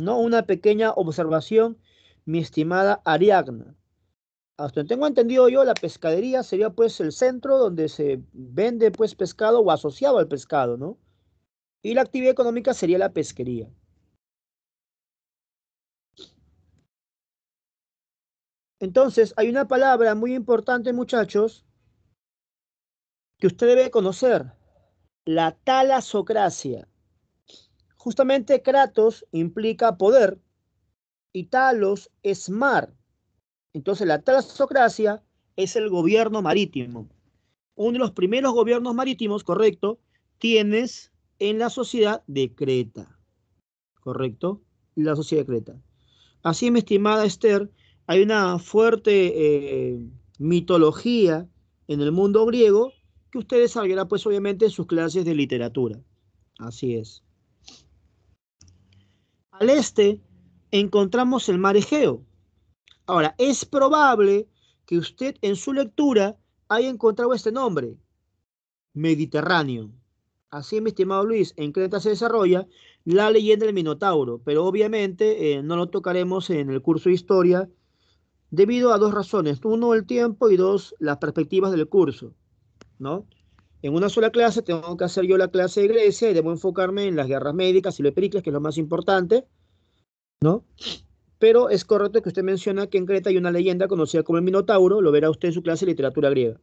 ¿no? Una pequeña observación, mi estimada Ariagna. Hasta tengo entendido yo, la pescadería sería pues el centro donde se vende pues pescado o asociado al pescado, ¿no? Y la actividad económica sería la pesquería. Entonces, hay una palabra muy importante, muchachos, que usted debe conocer, la talasocracia. Justamente Kratos implica poder y Talos es mar. Entonces la talasocracia es el gobierno marítimo. Uno de los primeros gobiernos marítimos, correcto, tienes en la sociedad de Creta. ¿Correcto? La sociedad de Creta. Así, mi estimada Esther, hay una fuerte eh, mitología en el mundo griego que ustedes sabrán, pues obviamente, en sus clases de literatura. Así es. Al este encontramos el mar Egeo. Ahora, es probable que usted en su lectura haya encontrado este nombre, Mediterráneo. Así, mi estimado Luis, en Creta se desarrolla la leyenda del Minotauro, pero obviamente eh, no lo tocaremos en el curso de historia debido a dos razones. Uno, el tiempo y dos, las perspectivas del curso, ¿no? En una sola clase tengo que hacer yo la clase de Grecia y debo enfocarme en las guerras médicas y lo Pericles, que es lo más importante, ¿no? Pero es correcto que usted menciona que en Creta hay una leyenda conocida como el Minotauro, lo verá usted en su clase de literatura griega.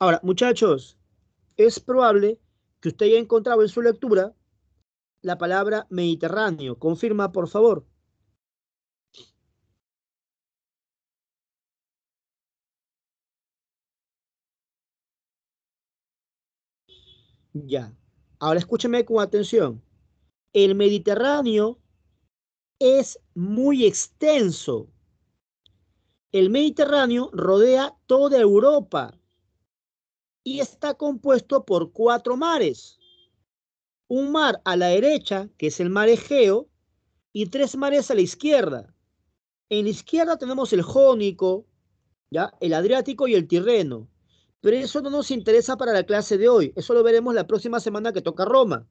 Ahora, muchachos, es probable que usted haya encontrado en su lectura la palabra Mediterráneo. Confirma, por favor. Ya. Ahora escúcheme con atención. El Mediterráneo es muy extenso. El Mediterráneo rodea toda Europa y está compuesto por cuatro mares. Un mar a la derecha, que es el mar Egeo, y tres mares a la izquierda. En la izquierda tenemos el Jónico, ¿ya? el Adriático y el Tirreno. Pero eso no nos interesa para la clase de hoy. Eso lo veremos la próxima semana que toca Roma.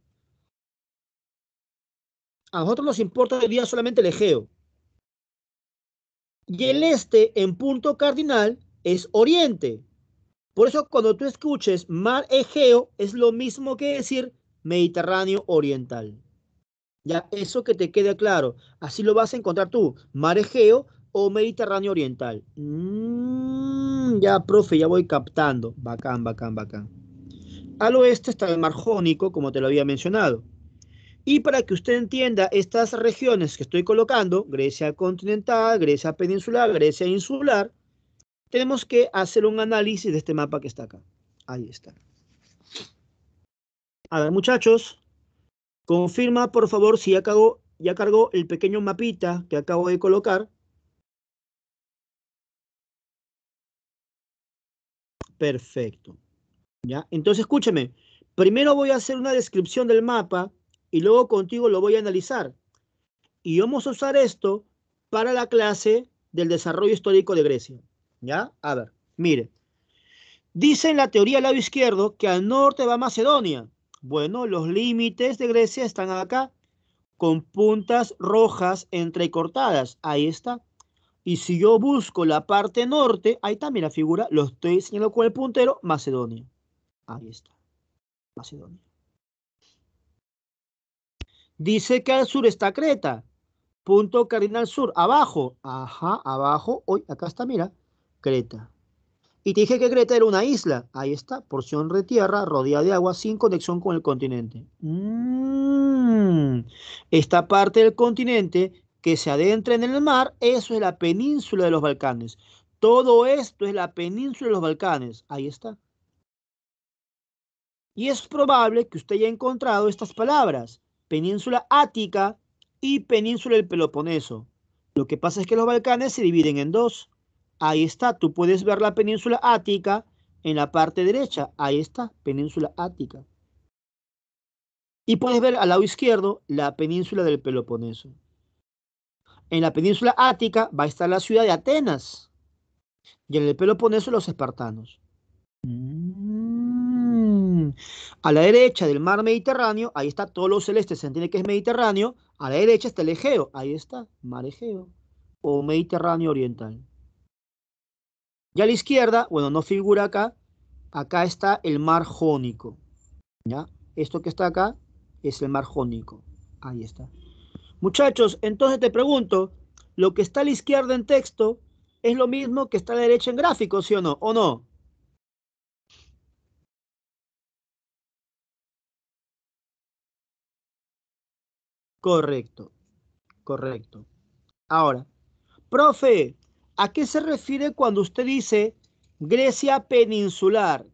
A nosotros nos importa hoy día solamente el Egeo. Y el este en punto cardinal es oriente. Por eso cuando tú escuches mar Egeo es lo mismo que decir Mediterráneo oriental. Ya, eso que te quede claro. Así lo vas a encontrar tú, mar Egeo o Mediterráneo oriental ya, profe, ya voy captando. Bacán, bacán, bacán. Al oeste está el mar Jónico, como te lo había mencionado. Y para que usted entienda estas regiones que estoy colocando, Grecia continental, Grecia peninsular, Grecia insular, tenemos que hacer un análisis de este mapa que está acá. Ahí está. A ver, muchachos, confirma por favor si ya cargó, ya el pequeño mapita que acabo de colocar Perfecto. ¿Ya? Entonces, escúcheme. Primero voy a hacer una descripción del mapa y luego contigo lo voy a analizar. Y vamos a usar esto para la clase del desarrollo histórico de Grecia. ¿Ya? A ver, mire. Dice en la teoría del lado izquierdo que al norte va Macedonia. Bueno, los límites de Grecia están acá, con puntas rojas entrecortadas. Ahí está. Y si yo busco la parte norte, ahí también la figura, lo estoy señalando con el puntero, Macedonia. Ahí está, Macedonia. Dice que al sur está Creta, punto cardinal sur, abajo, ajá, abajo, hoy, acá está, mira, Creta. Y te dije que Creta era una isla. Ahí está, porción de tierra, rodeada de agua, sin conexión con el continente. Mm. Esta parte del continente que se adentren en el mar, eso es la península de los Balcanes. Todo esto es la península de los Balcanes. Ahí está. Y es probable que usted haya encontrado estas palabras, península ática y península del Peloponeso. Lo que pasa es que los Balcanes se dividen en dos. Ahí está, tú puedes ver la península ática en la parte derecha. Ahí está, península ática. Y puedes ver al lado izquierdo la península del Peloponeso. En la península ática va a estar la ciudad de Atenas. Y en el Peloponeso los espartanos. Mm. A la derecha del mar Mediterráneo, ahí está todo lo celeste, se entiende que es Mediterráneo. A la derecha está el Egeo, ahí está, mar Egeo o Mediterráneo Oriental. Y a la izquierda, bueno, no figura acá, acá está el mar Jónico. ¿ya? Esto que está acá es el mar Jónico. Ahí está. Muchachos, entonces te pregunto, lo que está a la izquierda en texto es lo mismo que está a la derecha en gráfico, ¿sí o no? ¿O no? Correcto, correcto. Ahora, profe, ¿a qué se refiere cuando usted dice Grecia peninsular?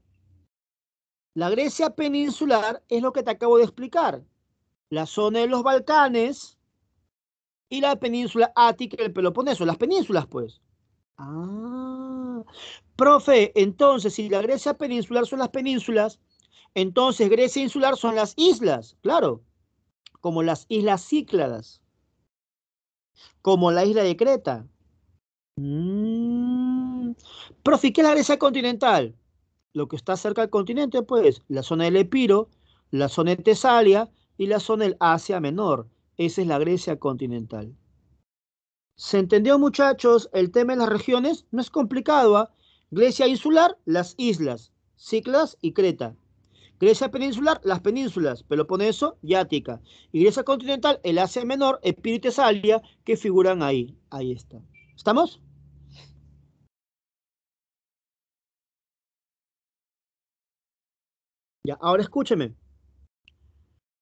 La Grecia peninsular es lo que te acabo de explicar. La zona de los Balcanes, y la península ática el Peloponeso, las penínsulas, pues. Ah. Profe, entonces, si la Grecia peninsular son las penínsulas, entonces Grecia insular son las islas, claro, como las islas Cícladas, como la isla de Creta. Mm. Profe, ¿qué es la Grecia continental? Lo que está cerca del continente, pues, la zona del Epiro, la zona de Tesalia y la zona del Asia Menor. Esa es la Grecia continental. ¿Se entendió, muchachos? El tema de las regiones no es complicado. ¿ah? Grecia insular, las islas, Ciclas y Creta. Grecia peninsular, las penínsulas, Peloponeso y Ática. Y Grecia continental, el Asia Menor, Espíritu y que figuran ahí. Ahí está. ¿Estamos? Ya, ahora escúcheme.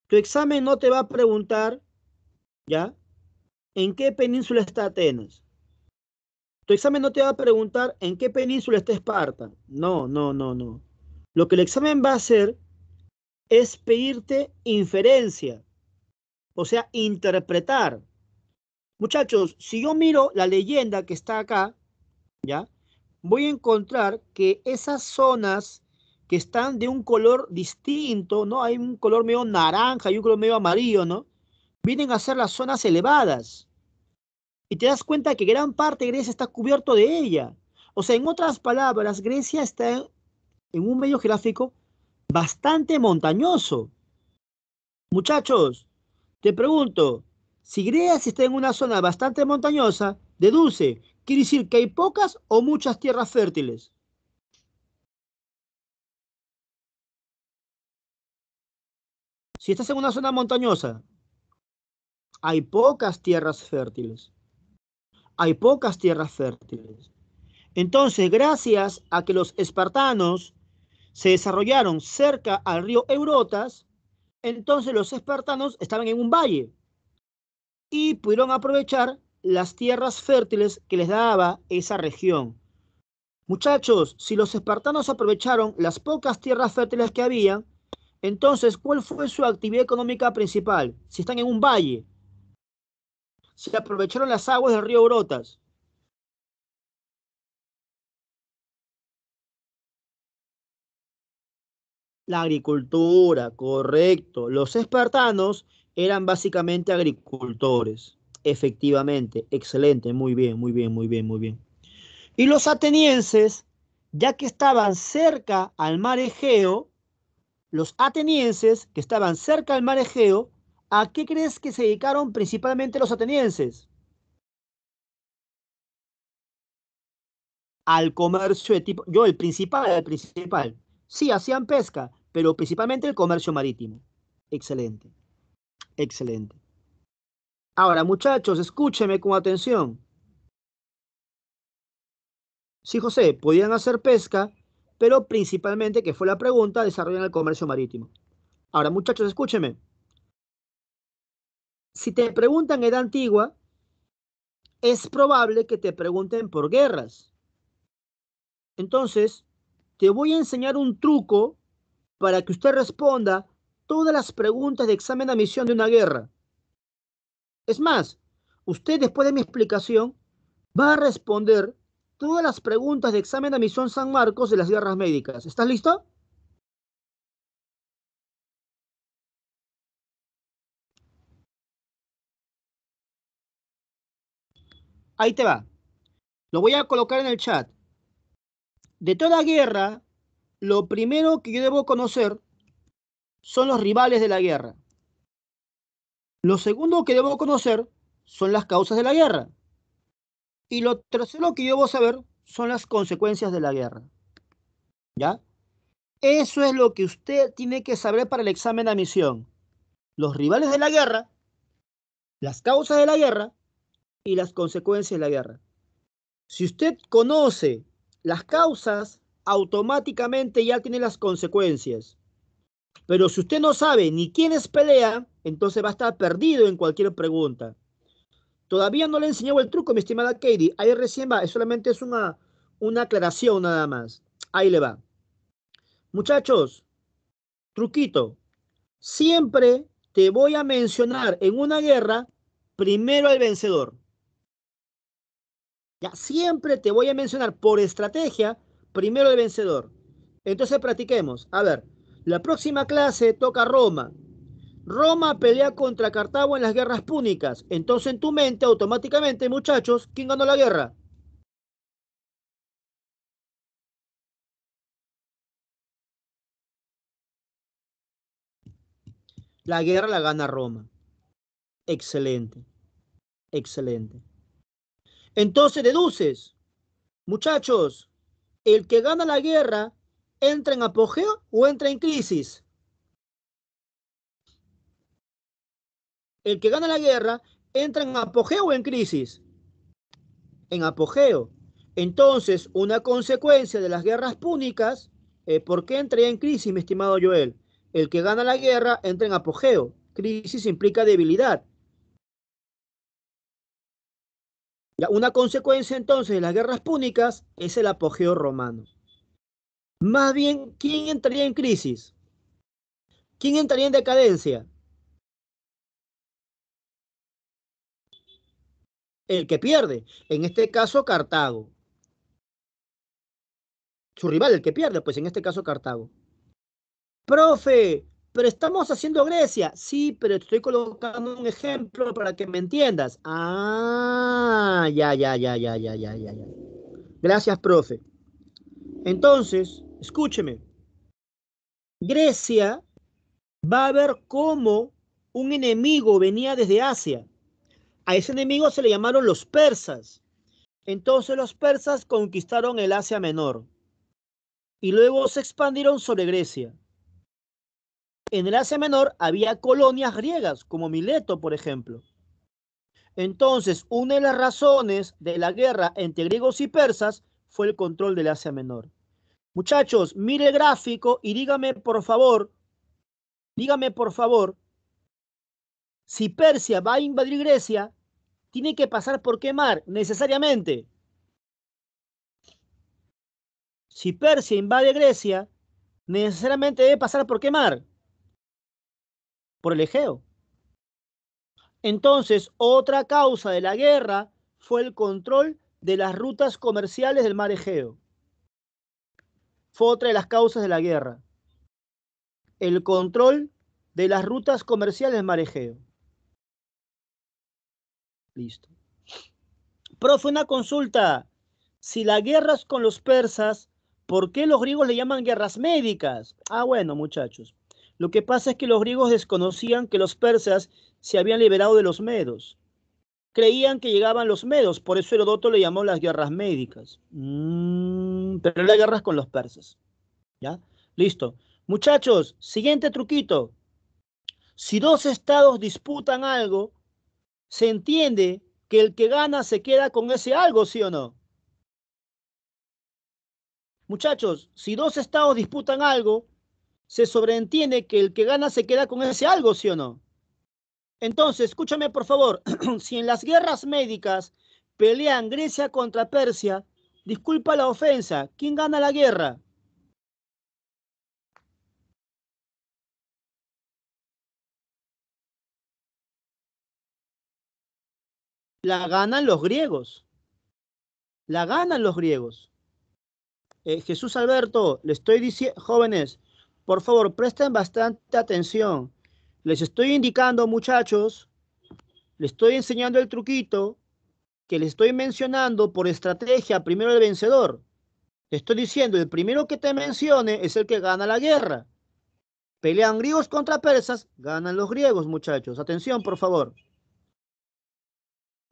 Tu examen no te va a preguntar ¿Ya? ¿En qué península está Atenas? Tu examen no te va a preguntar en qué península está Esparta. No, no, no, no. Lo que el examen va a hacer es pedirte inferencia, o sea, interpretar. Muchachos, si yo miro la leyenda que está acá, ¿ya? Voy a encontrar que esas zonas que están de un color distinto, ¿no? Hay un color medio naranja y un color medio amarillo, ¿no? vienen a ser las zonas elevadas. Y te das cuenta que gran parte de Grecia está cubierto de ella. O sea, en otras palabras, Grecia está en, un medio geográfico bastante montañoso. Muchachos, te pregunto, si Grecia está en una zona bastante montañosa, deduce, ¿quiere decir que hay pocas o muchas tierras fértiles? Si estás en una zona montañosa, hay pocas tierras fértiles. Hay pocas tierras fértiles. Entonces, gracias a que los espartanos se desarrollaron cerca al río Eurotas, entonces los espartanos estaban en un valle y pudieron aprovechar las tierras fértiles que les daba esa región. Muchachos, si los espartanos aprovecharon las pocas tierras fértiles que había, entonces, ¿cuál fue su actividad económica principal? Si están en un valle, se aprovecharon las aguas del río Brotas. La agricultura, correcto. Los espartanos eran básicamente agricultores. Efectivamente, excelente, muy bien, muy bien, muy bien, muy bien. Y los atenienses, ya que estaban cerca al mar Egeo, los atenienses que estaban cerca al mar Egeo ¿a qué crees que se dedicaron principalmente los atenienses? Al comercio de tipo, yo el principal, el principal. Sí, hacían pesca, pero principalmente el comercio marítimo. Excelente, excelente. Ahora, muchachos, escúcheme con atención. Sí, José, podían hacer pesca, pero principalmente, que fue la pregunta, desarrollan el comercio marítimo. Ahora, muchachos, escúcheme si te preguntan edad antigua, es probable que te pregunten por guerras. Entonces, te voy a enseñar un truco para que usted responda todas las preguntas de examen de admisión de una guerra. Es más, usted después de mi explicación va a responder todas las preguntas de examen de admisión San Marcos de las guerras médicas. ¿Estás listo? ahí te va. Lo voy a colocar en el chat. De toda guerra, lo primero que yo debo conocer son los rivales de la guerra. Lo segundo que debo conocer son las causas de la guerra. Y lo tercero que yo debo saber son las consecuencias de la guerra. ¿Ya? Eso es lo que usted tiene que saber para el examen de admisión. Los rivales de la guerra, las causas de la guerra y las consecuencias de la guerra. Si usted conoce las causas, automáticamente ya tiene las consecuencias. Pero si usted no sabe ni quiénes pelea, entonces va a estar perdido en cualquier pregunta. Todavía no le he enseñado el truco, mi estimada Katie. Ahí recién va, solamente es una, una aclaración nada más. Ahí le va. Muchachos, truquito. Siempre te voy a mencionar en una guerra primero al vencedor. Ya, siempre te voy a mencionar por estrategia primero el vencedor. Entonces practiquemos. A ver, la próxima clase toca Roma. Roma pelea contra Cartago en las guerras púnicas. Entonces en tu mente automáticamente, muchachos, ¿quién ganó la guerra? La guerra la gana Roma. Excelente. Excelente. Entonces deduces, muchachos, el que gana la guerra entra en apogeo o entra en crisis. El que gana la guerra entra en apogeo o en crisis. En apogeo. Entonces, una consecuencia de las guerras púnicas, eh, ¿por qué entra en crisis, mi estimado Joel? El que gana la guerra entra en apogeo. Crisis implica debilidad. una consecuencia entonces de las guerras púnicas es el apogeo romano. Más bien, ¿quién entraría en crisis? ¿Quién entraría en decadencia? El que pierde, en este caso Cartago. Su rival, el que pierde, pues en este caso Cartago. Profe, pero estamos haciendo Grecia. Sí, pero estoy colocando un ejemplo para que me entiendas. Ah, ya, ya, ya, ya, ya, ya, ya. Gracias, profe. Entonces, escúcheme. Grecia va a ver cómo un enemigo venía desde Asia. A ese enemigo se le llamaron los persas. Entonces los persas conquistaron el Asia Menor y luego se expandieron sobre Grecia. En el Asia Menor había colonias griegas, como Mileto, por ejemplo. Entonces, una de las razones de la guerra entre griegos y persas fue el control del Asia Menor. Muchachos, mire el gráfico y dígame por favor, dígame por favor, si Persia va a invadir Grecia, tiene que pasar por qué mar, necesariamente. Si Persia invade Grecia, necesariamente debe pasar por qué mar por el Egeo. Entonces, otra causa de la guerra fue el control de las rutas comerciales del mar Egeo. Fue otra de las causas de la guerra. El control de las rutas comerciales del mar Egeo. Listo. Profe, una consulta. Si la guerra es con los persas, ¿por qué los griegos le llaman guerras médicas? Ah, bueno, muchachos. Lo que pasa es que los griegos desconocían que los persas se habían liberado de los medos. Creían que llegaban los medos, por eso Herodoto le llamó las guerras médicas. Mm, pero las guerras con los persas. ¿Ya? Listo. Muchachos, siguiente truquito. Si dos estados disputan algo, se entiende que el que gana se queda con ese algo, ¿sí o no? Muchachos, si dos estados disputan algo, se sobreentiende que el que gana se queda con ese algo, ¿sí o no? Entonces, escúchame por favor, si en las guerras médicas pelean Grecia contra Persia, disculpa la ofensa, ¿quién gana la guerra? La ganan los griegos. La ganan los griegos. Eh, Jesús Alberto, le estoy diciendo, jóvenes, por favor, presten bastante atención. Les estoy indicando, muchachos, les estoy enseñando el truquito que les estoy mencionando por estrategia, primero el vencedor. estoy diciendo, el primero que te mencione es el que gana la guerra. Pelean griegos contra persas, ganan los griegos, muchachos. Atención, por favor.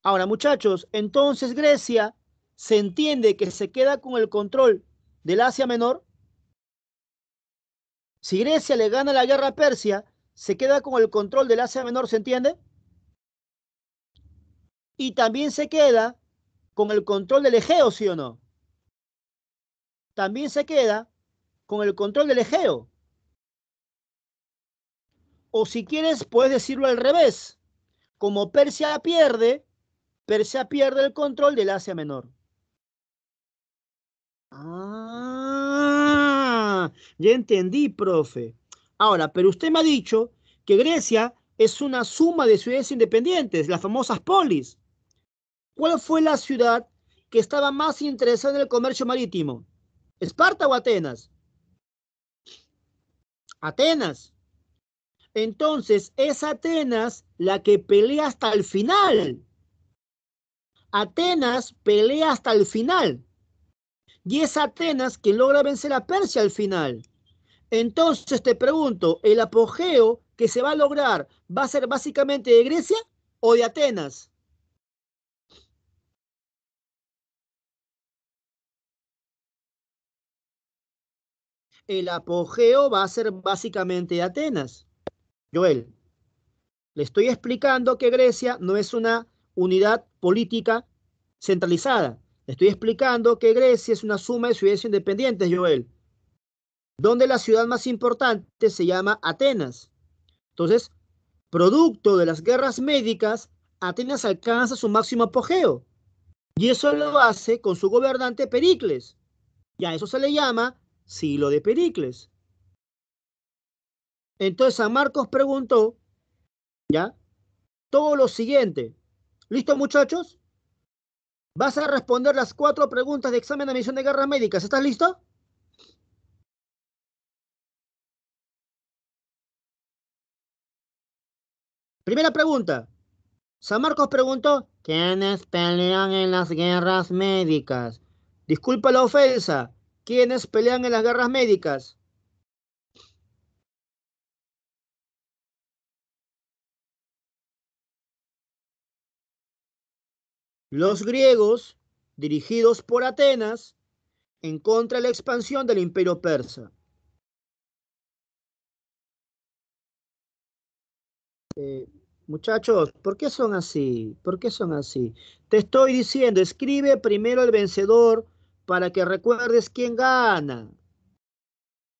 Ahora, muchachos, entonces Grecia se entiende que se queda con el control del Asia Menor. Si Grecia le gana la guerra a Persia, se queda con el control del Asia Menor, ¿se entiende? Y también se queda con el control del Egeo, ¿sí o no? También se queda con el control del Egeo. O si quieres, puedes decirlo al revés. Como Persia pierde, Persia pierde el control del Asia Menor. Ah ya entendí, profe. Ahora, pero usted me ha dicho que Grecia es una suma de ciudades independientes, las famosas polis. ¿Cuál fue la ciudad que estaba más interesada en el comercio marítimo? ¿Esparta o Atenas? Atenas. Entonces, es Atenas la que pelea hasta el final. Atenas pelea hasta el final. Y es Atenas quien logra vencer a Persia al final. Entonces te pregunto, ¿el apogeo que se va a lograr va a ser básicamente de Grecia o de Atenas? El apogeo va a ser básicamente de Atenas. Joel, le estoy explicando que Grecia no es una unidad política centralizada. Estoy explicando que Grecia es una suma de ciudades independientes, Joel, donde la ciudad más importante se llama Atenas. Entonces, producto de las guerras médicas, Atenas alcanza su máximo apogeo. Y eso lo hace con su gobernante Pericles. Y a eso se le llama siglo de Pericles. Entonces San Marcos preguntó, ¿ya? Todo lo siguiente. ¿Listo muchachos? Vas a responder las cuatro preguntas de examen de misión de guerras médicas. ¿Estás listo? Primera pregunta. San Marcos preguntó, ¿quiénes pelean en las guerras médicas? Disculpa la ofensa, ¿quiénes pelean en las guerras médicas? Los griegos, dirigidos por Atenas, en contra de la expansión del imperio persa. Eh, muchachos, ¿por qué son así? ¿Por qué son así? Te estoy diciendo, escribe primero al vencedor para que recuerdes quién gana.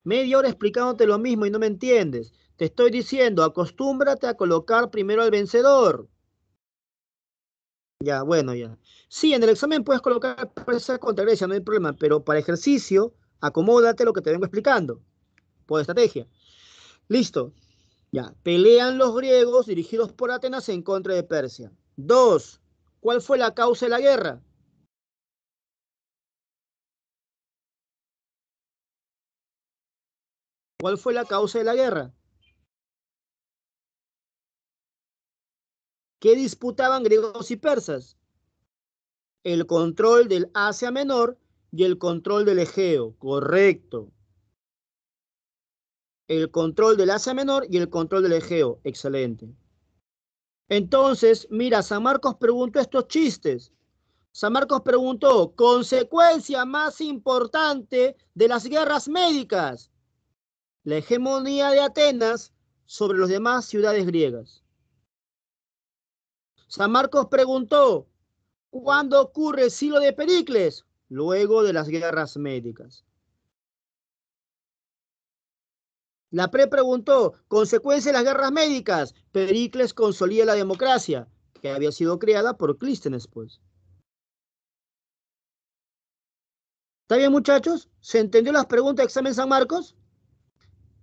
Media hora explicándote lo mismo y no me entiendes. Te estoy diciendo, acostúmbrate a colocar primero al vencedor. Ya, bueno, ya. Sí, en el examen puedes colocar Persia contra Grecia, no hay problema, pero para ejercicio, acomódate lo que te vengo explicando por estrategia. Listo. Ya, pelean los griegos dirigidos por Atenas en contra de Persia. Dos, ¿cuál fue la causa de la guerra? ¿Cuál fue la causa de la guerra? ¿Qué disputaban griegos y persas, el control del Asia Menor y el control del Egeo, correcto. El control del Asia Menor y el control del Egeo, excelente. Entonces, mira, San Marcos preguntó estos chistes. San Marcos preguntó, consecuencia más importante de las guerras médicas, la hegemonía de Atenas sobre las demás ciudades griegas. San Marcos preguntó, ¿cuándo ocurre el siglo de Pericles? Luego de las guerras médicas. La pre preguntó, consecuencia de las guerras médicas, Pericles consolida la democracia, que había sido creada por Clístenes, pues. ¿Está bien, muchachos? ¿Se entendió las preguntas de examen San Marcos?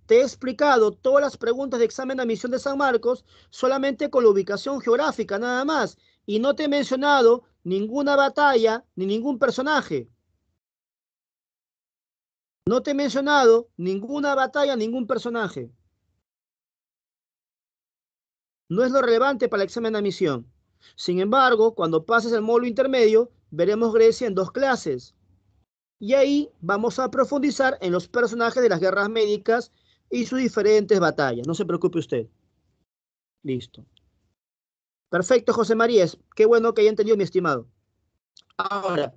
Te he explicado todas las preguntas de examen de misión de San Marcos solamente con la ubicación geográfica, nada más. Y no te he mencionado ninguna batalla ni ningún personaje. No te he mencionado ninguna batalla, ningún personaje. No es lo relevante para el examen de misión. Sin embargo, cuando pases el módulo intermedio, veremos Grecia en dos clases. Y ahí vamos a profundizar en los personajes de las guerras médicas y sus diferentes batallas. No se preocupe usted. Listo. Perfecto, José María. Qué bueno que haya entendido, mi estimado. Ahora,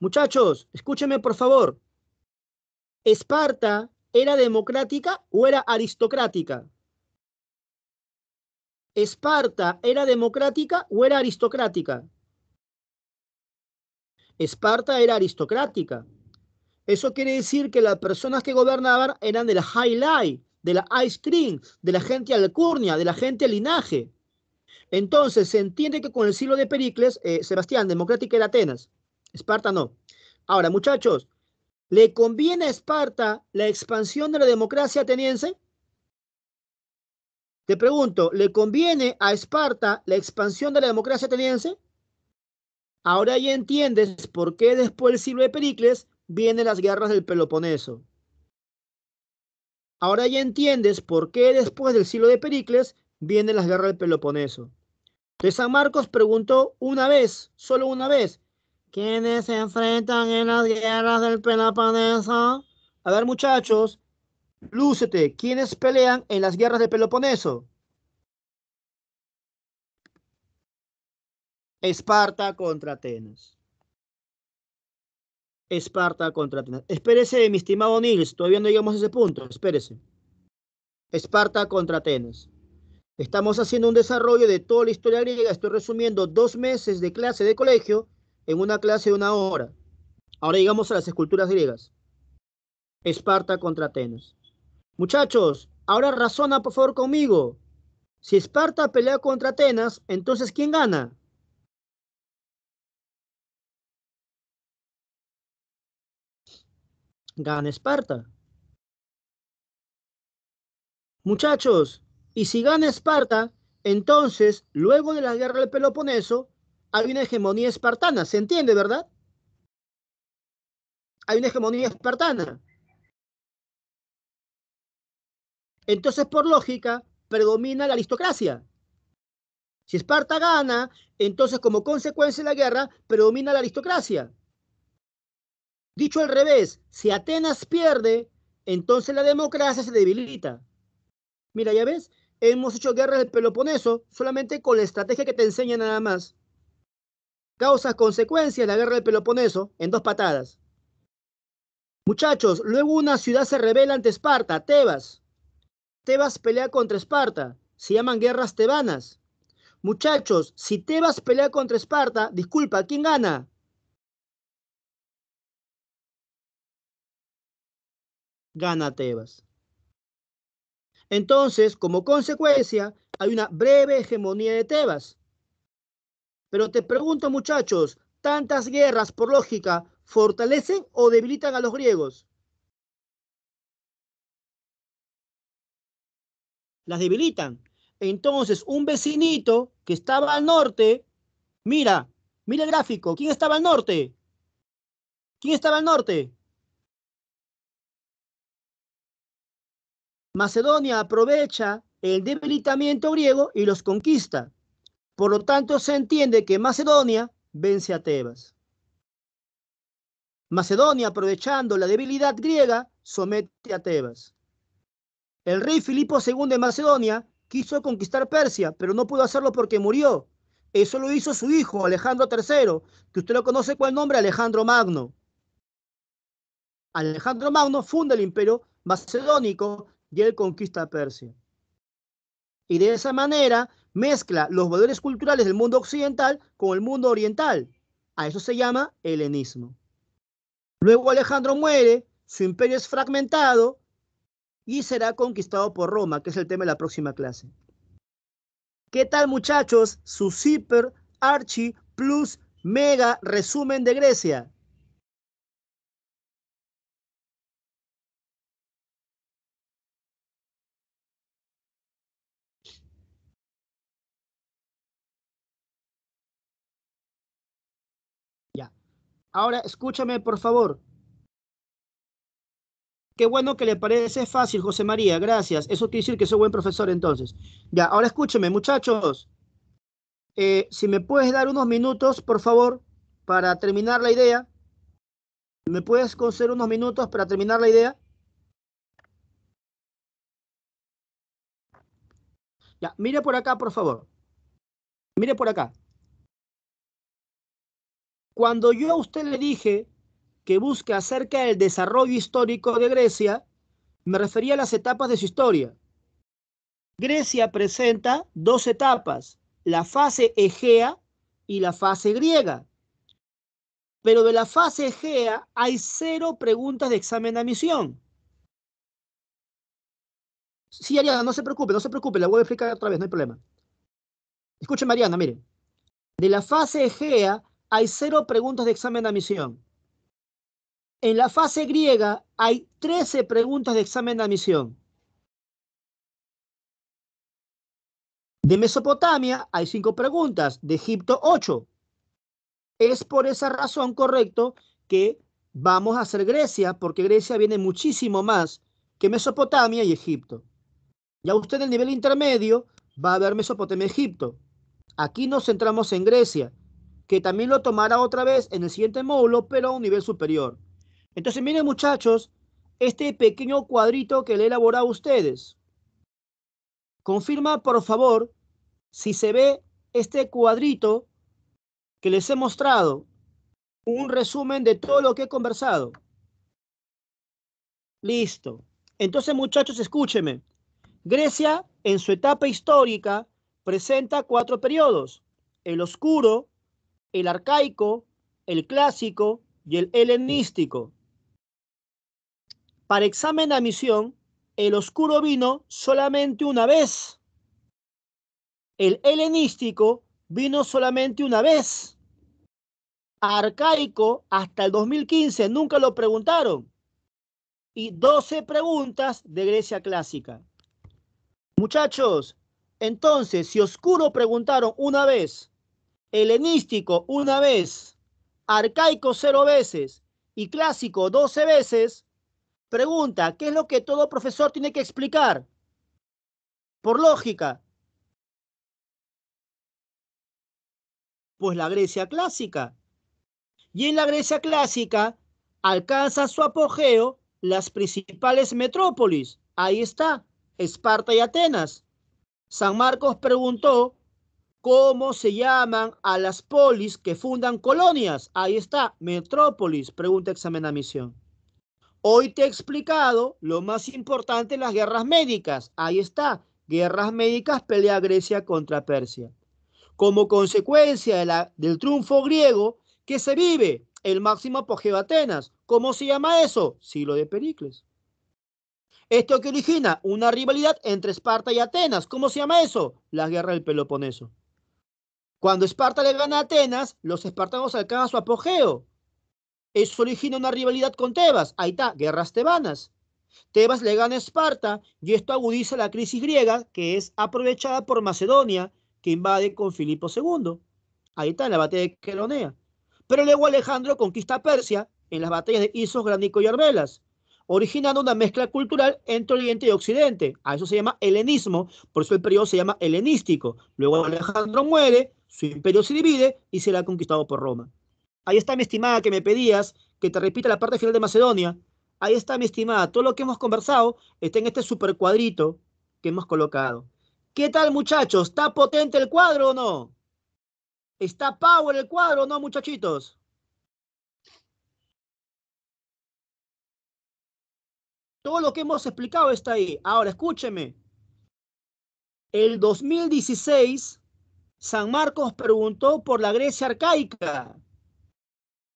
muchachos, escúcheme, por favor. ¿Esparta era democrática o era aristocrática? ¿Esparta era democrática o era aristocrática? Esparta era aristocrática. Eso quiere decir que las personas que gobernaban eran de la highlight, de la ice cream, de la gente alcurnia, de la gente linaje. Entonces, se entiende que con el siglo de Pericles, eh, Sebastián, Democrática era Atenas, Esparta no. Ahora, muchachos, ¿le conviene a Esparta la expansión de la democracia ateniense? Te pregunto, ¿le conviene a Esparta la expansión de la democracia ateniense? Ahora ya entiendes por qué después del siglo de Pericles vienen las guerras del Peloponeso. Ahora ya entiendes por qué después del siglo de Pericles vienen las guerras del Peloponeso. De San Marcos preguntó una vez, solo una vez, ¿quiénes se enfrentan en las guerras del Peloponeso? A ver muchachos, lúcete, ¿quiénes pelean en las guerras del Peloponeso? Esparta contra Atenas. Esparta contra Atenas. Espérese, mi estimado Nils, todavía no llegamos a ese punto, espérese. Esparta contra Atenas. Estamos haciendo un desarrollo de toda la historia griega, estoy resumiendo dos meses de clase de colegio en una clase de una hora. Ahora llegamos a las esculturas griegas. Esparta contra Atenas. Muchachos, ahora razona por favor conmigo. Si Esparta pelea contra Atenas, entonces ¿quién gana? gana Esparta. Muchachos, y si gana Esparta, entonces, luego de la guerra del Peloponeso, hay una hegemonía espartana, ¿se entiende, verdad? Hay una hegemonía espartana. Entonces, por lógica, predomina la aristocracia. Si Esparta gana, entonces como consecuencia de la guerra, predomina la aristocracia. Dicho al revés, si Atenas pierde, entonces la democracia se debilita. Mira, ya ves, hemos hecho guerras del Peloponeso solamente con la estrategia que te enseña nada más. Causas, consecuencias, la guerra del Peloponeso en dos patadas. Muchachos, luego una ciudad se revela ante Esparta, Tebas. Tebas pelea contra Esparta, se llaman guerras tebanas. Muchachos, si Tebas pelea contra Esparta, disculpa, ¿quién gana? gana Tebas. Entonces, como consecuencia, hay una breve hegemonía de Tebas. Pero te pregunto, muchachos, ¿tantas guerras, por lógica, fortalecen o debilitan a los griegos? Las debilitan. Entonces, un vecinito que estaba al norte, mira, mira el gráfico, ¿quién estaba al norte? ¿Quién estaba al norte? Macedonia aprovecha el debilitamiento griego y los conquista. Por lo tanto, se entiende que Macedonia vence a Tebas. Macedonia, aprovechando la debilidad griega, somete a Tebas. El rey Filipo II de Macedonia quiso conquistar Persia, pero no pudo hacerlo porque murió. Eso lo hizo su hijo, Alejandro III, que usted lo conoce con el nombre Alejandro Magno. Alejandro Magno funda el imperio macedónico y él conquista Persia. Y de esa manera mezcla los valores culturales del mundo occidental con el mundo oriental. A eso se llama helenismo. Luego Alejandro muere, su imperio es fragmentado y será conquistado por Roma, que es el tema de la próxima clase. ¿Qué tal muchachos? Su super, archi, plus, mega resumen de Grecia. Ahora, escúchame, por favor. Qué bueno que le parece fácil, José María. Gracias. Eso quiere decir que soy buen profesor entonces. Ya, ahora escúchame, muchachos. Eh, si me puedes dar unos minutos, por favor, para terminar la idea. ¿Me puedes conceder unos minutos para terminar la idea? Ya, mire por acá, por favor. Mire por acá. Cuando yo a usted le dije que busque acerca del desarrollo histórico de Grecia, me refería a las etapas de su historia. Grecia presenta dos etapas, la fase egea y la fase griega. Pero de la fase egea hay cero preguntas de examen de misión. Sí, Ariana, no se preocupe, no se preocupe, la voy a explicar otra vez, no hay problema. Escuche, Mariana, mire. De la fase egea hay cero preguntas de examen de admisión. En la fase griega hay 13 preguntas de examen de admisión. De Mesopotamia hay cinco preguntas, de Egipto 8. Es por esa razón correcto que vamos a hacer Grecia, porque Grecia viene muchísimo más que Mesopotamia y Egipto. Ya usted en el nivel intermedio va a ver Mesopotamia y Egipto. Aquí nos centramos en Grecia que también lo tomará otra vez en el siguiente módulo, pero a un nivel superior. Entonces, miren muchachos, este pequeño cuadrito que le he elaborado a ustedes. Confirma, por favor, si se ve este cuadrito que les he mostrado, un resumen de todo lo que he conversado. Listo. Entonces, muchachos, escúcheme. Grecia, en su etapa histórica, presenta cuatro periodos. El oscuro, el arcaico, el clásico y el helenístico. Para examen de admisión, el oscuro vino solamente una vez. El helenístico vino solamente una vez. Arcaico hasta el 2015, nunca lo preguntaron. Y 12 preguntas de Grecia clásica. Muchachos, entonces, si oscuro preguntaron una vez, helenístico una vez, arcaico cero veces y clásico doce veces, pregunta, ¿qué es lo que todo profesor tiene que explicar? Por lógica. Pues la Grecia clásica. Y en la Grecia clásica alcanza su apogeo las principales metrópolis. Ahí está, Esparta y Atenas. San Marcos preguntó cómo se llaman a las polis que fundan colonias. Ahí está, metrópolis, pregunta examen a misión. Hoy te he explicado lo más importante en las guerras médicas. Ahí está, guerras médicas pelea Grecia contra Persia. Como consecuencia del triunfo griego que se vive el máximo apogeo de Atenas. ¿Cómo se llama eso? Silo de Pericles. Esto que origina una rivalidad entre Esparta y Atenas. ¿Cómo se llama eso? La guerra del Peloponeso. Cuando Esparta le gana a Atenas, los espartanos alcanzan su apogeo. Eso origina una rivalidad con Tebas. Ahí está, guerras tebanas. Tebas le gana a Esparta y esto agudiza la crisis griega que es aprovechada por Macedonia que invade con Filipo II. Ahí está, en la batalla de Quelonea. Pero luego Alejandro conquista Persia en las batallas de Isos, Granico y Arbelas, originando una mezcla cultural entre Oriente y Occidente. A eso se llama helenismo, por eso el periodo se llama helenístico. Luego Alejandro muere, su imperio se divide y será conquistado por Roma. Ahí está mi estimada que me pedías que te repita la parte final de Macedonia. Ahí está mi estimada. Todo lo que hemos conversado está en este super cuadrito que hemos colocado. ¿Qué tal muchachos? ¿Está potente el cuadro o no? ¿Está power el cuadro o no muchachitos? Todo lo que hemos explicado está ahí. Ahora, escúcheme. El 2016 San Marcos preguntó por la Grecia arcaica.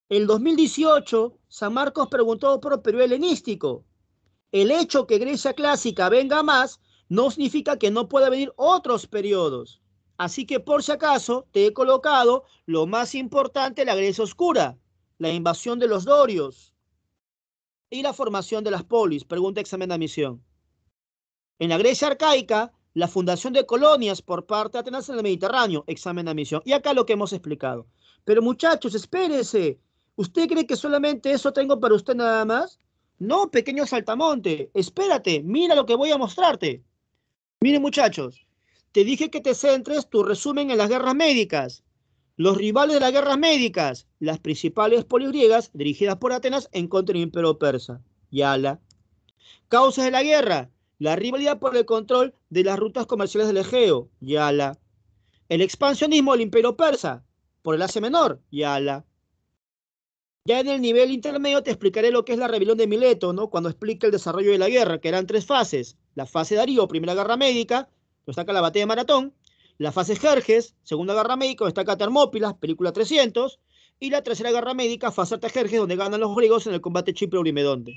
El 2018, San Marcos preguntó por el periodo helenístico. El hecho que Grecia clásica venga más no significa que no pueda venir otros periodos. Así que por si acaso te he colocado lo más importante, la Grecia oscura, la invasión de los dorios y la formación de las polis. Pregunta examen de admisión. En la Grecia arcaica, la fundación de colonias por parte de Atenas en el Mediterráneo, examen de misión Y acá lo que hemos explicado. Pero muchachos, espérese. ¿Usted cree que solamente eso tengo para usted nada más? No, pequeño saltamonte, espérate, mira lo que voy a mostrarte. Miren muchachos, te dije que te centres tu resumen en las guerras médicas. Los rivales de las guerras médicas, las principales griegas dirigidas por Atenas en contra del imperio persa. Yala. Causas de la guerra, la rivalidad por el control de las rutas comerciales del Egeo, Yala. El expansionismo del imperio persa por el Asia Menor, ala. Ya en el nivel intermedio te explicaré lo que es la rebelión de Mileto, ¿no? Cuando explica el desarrollo de la guerra, que eran tres fases. La fase Darío, primera guerra médica, destaca la batalla de Maratón. La fase Jerjes, segunda guerra médica, destaca Termópilas, película 300. Y la tercera guerra médica, fase Artajerjes, donde ganan los griegos en el combate chipre urimedonte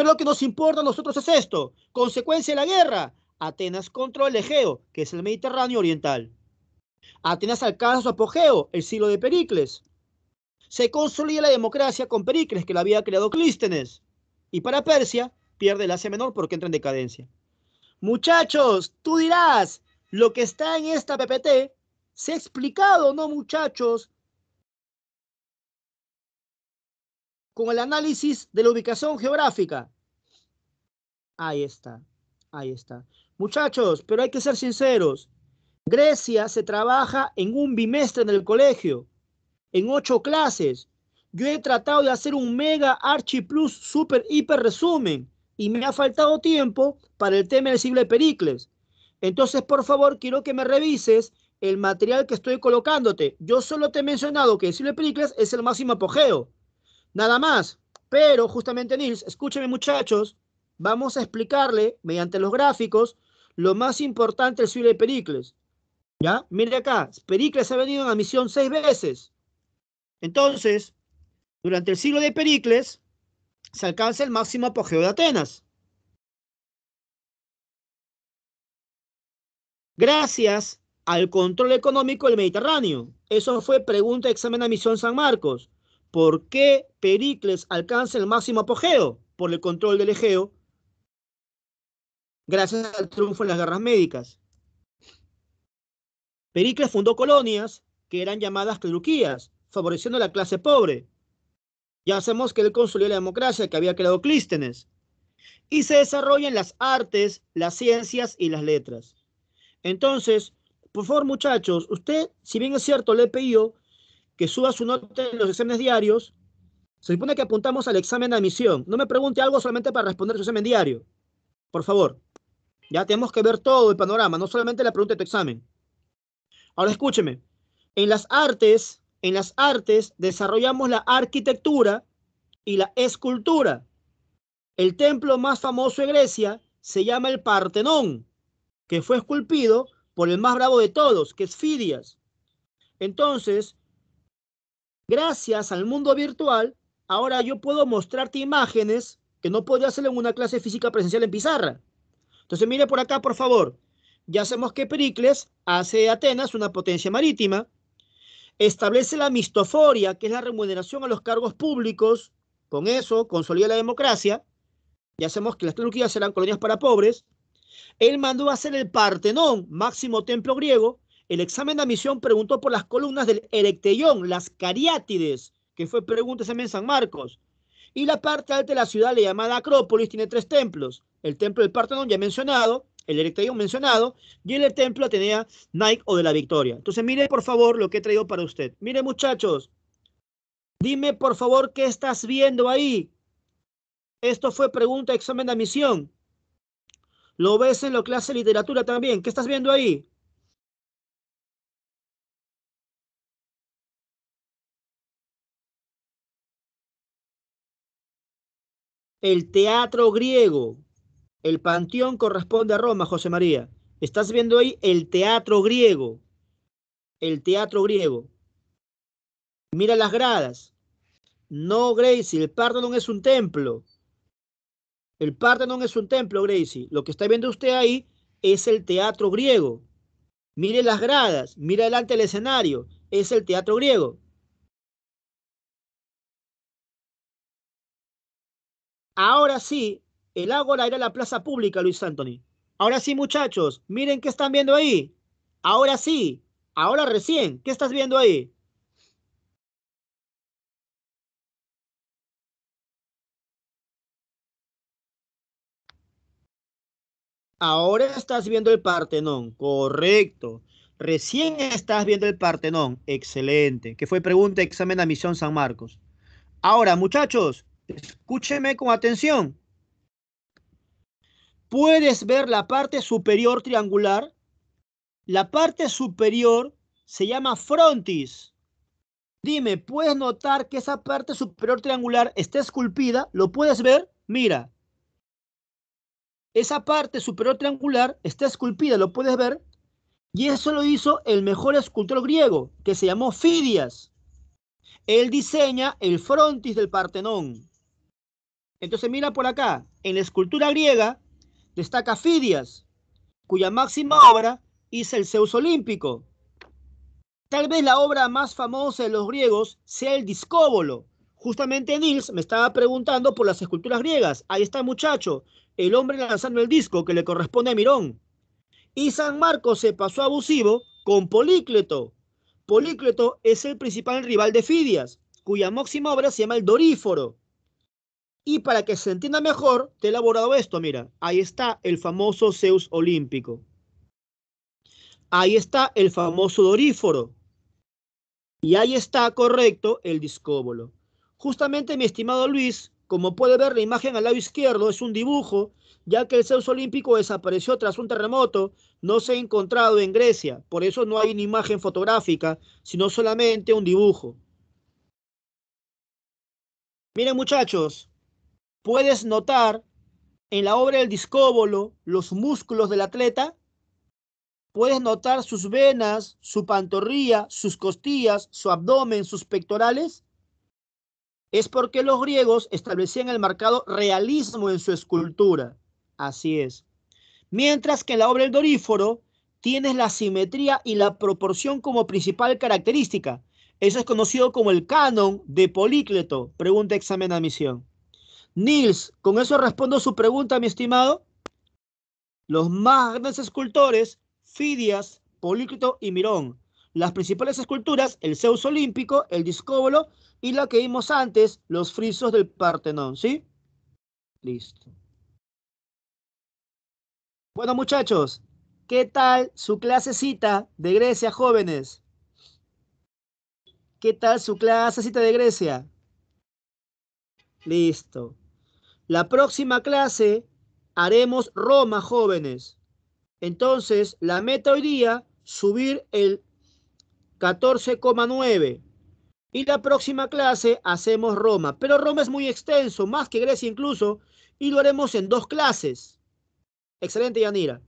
pero lo que nos importa a nosotros es esto, consecuencia de la guerra, Atenas contra el Egeo, que es el Mediterráneo Oriental. Atenas alcanza su apogeo, el siglo de Pericles. Se consolida la democracia con Pericles, que la había creado Clístenes. Y para Persia, pierde el Asia Menor porque entra en decadencia. Muchachos, tú dirás, lo que está en esta PPT, ¿se ha explicado no, muchachos? con el análisis de la ubicación geográfica. Ahí está, ahí está. Muchachos, pero hay que ser sinceros. Grecia se trabaja en un bimestre en el colegio, en ocho clases. Yo he tratado de hacer un mega archi plus super hiper resumen y me ha faltado tiempo para el tema del siglo de Pericles. Entonces, por favor, quiero que me revises el material que estoy colocándote. Yo solo te he mencionado que el siglo de Pericles es el máximo apogeo. Nada más. Pero justamente Nils, escúcheme muchachos, vamos a explicarle mediante los gráficos lo más importante del siglo de Pericles. ¿Ya? Mire acá, Pericles ha venido en misión seis veces. Entonces, durante el siglo de Pericles se alcanza el máximo apogeo de Atenas. Gracias al control económico del Mediterráneo. Eso fue pregunta de examen a misión San Marcos. ¿Por qué Pericles alcanza el máximo apogeo? Por el control del Egeo, gracias al triunfo en las guerras médicas. Pericles fundó colonias que eran llamadas cleruquías, favoreciendo a la clase pobre. Ya sabemos que él consolidó la democracia que había creado Clístenes. Y se desarrollan las artes, las ciencias y las letras. Entonces, por favor, muchachos, usted, si bien es cierto, le he pedido que suba su nota en los exámenes diarios, se supone que apuntamos al examen de admisión. No me pregunte algo solamente para responder su examen diario. Por favor. Ya tenemos que ver todo el panorama, no solamente la pregunta de tu examen. Ahora escúcheme. En las artes, en las artes desarrollamos la arquitectura y la escultura. El templo más famoso de Grecia se llama el Partenón, que fue esculpido por el más bravo de todos, que es Fidias. Entonces, Gracias al mundo virtual, ahora yo puedo mostrarte imágenes que no podía hacer en una clase física presencial en pizarra. Entonces, mire por acá, por favor. Ya hacemos que Pericles hace de Atenas una potencia marítima, establece la mistoforia, que es la remuneración a los cargos públicos, con eso consolida la democracia, ya hacemos que las Turquías serán colonias para pobres, él mandó a hacer el Partenón, máximo templo griego, el examen de admisión preguntó por las columnas del erecteión, las cariátides, que fue pregunta en San Marcos. Y la parte alta de la ciudad, le llamada Acrópolis, tiene tres templos. El templo del Partenón ya mencionado, el erecteión mencionado, y el templo Atenea Nike o de la Victoria. Entonces mire por favor lo que he traído para usted. Mire muchachos, dime por favor qué estás viendo ahí. Esto fue pregunta examen de admisión. Lo ves en la clase literatura también. ¿Qué estás viendo ahí? el teatro griego. El panteón corresponde a Roma, José María. Estás viendo ahí el teatro griego. El teatro griego. Mira las gradas. No, Gracie, el Partenón es un templo. El Partenón es un templo, Gracie. Lo que está viendo usted ahí es el teatro griego. Mire las gradas, mira adelante el escenario. Es el teatro griego. Ahora sí, el Ágora era la plaza pública, Luis Anthony. Ahora sí, muchachos, miren qué están viendo ahí. Ahora sí, ahora recién, ¿qué estás viendo ahí? Ahora estás viendo el Partenón, correcto. Recién estás viendo el Partenón, excelente. Que fue pregunta, examen a Misión San Marcos. Ahora, muchachos, Escúcheme con atención. Puedes ver la parte superior triangular. La parte superior se llama frontis. Dime, ¿puedes notar que esa parte superior triangular está esculpida? ¿Lo puedes ver? Mira. Esa parte superior triangular está esculpida, ¿lo puedes ver? Y eso lo hizo el mejor escultor griego, que se llamó Fidias. Él diseña el frontis del Partenón. Entonces mira por acá, en la escultura griega destaca Fidias, cuya máxima obra es el Zeus Olímpico. Tal vez la obra más famosa de los griegos sea el Discóbolo. Justamente Nils me estaba preguntando por las esculturas griegas. Ahí está, el muchacho, el hombre lanzando el disco que le corresponde a Mirón. Y San Marcos se pasó abusivo con Polícleto. Polícleto es el principal rival de Fidias, cuya máxima obra se llama el Doríforo. Y para que se entienda mejor, te he elaborado esto, mira. Ahí está el famoso Zeus olímpico. Ahí está el famoso Doríforo. Y ahí está correcto el discóbolo. Justamente, mi estimado Luis, como puede ver la imagen al lado izquierdo, es un dibujo, ya que el Zeus olímpico desapareció tras un terremoto, no se ha encontrado en Grecia, por eso no hay una imagen fotográfica, sino solamente un dibujo. Miren muchachos, puedes notar en la obra del discóbolo los músculos del atleta, puedes notar sus venas, su pantorrilla, sus costillas, su abdomen, sus pectorales. Es porque los griegos establecían el marcado realismo en su escultura. Así es. Mientras que en la obra del Doríforo tienes la simetría y la proporción como principal característica. Eso es conocido como el canon de Polícleto. Pregunta examen admisión. Nils, con eso respondo su pregunta, mi estimado. Los más grandes escultores, Fidias, Polícrito y Mirón. Las principales esculturas, el Zeus Olímpico, el Discóbolo y la que vimos antes, los frisos del Partenón, ¿sí? Listo. Bueno, muchachos, ¿qué tal su clasecita de Grecia, jóvenes? ¿Qué tal su clasecita de Grecia? Listo. La próxima clase haremos Roma, jóvenes. Entonces, la meta hoy día, subir el 14,9. Y la próxima clase hacemos Roma. Pero Roma es muy extenso, más que Grecia incluso, y lo haremos en dos clases. Excelente, Yanira.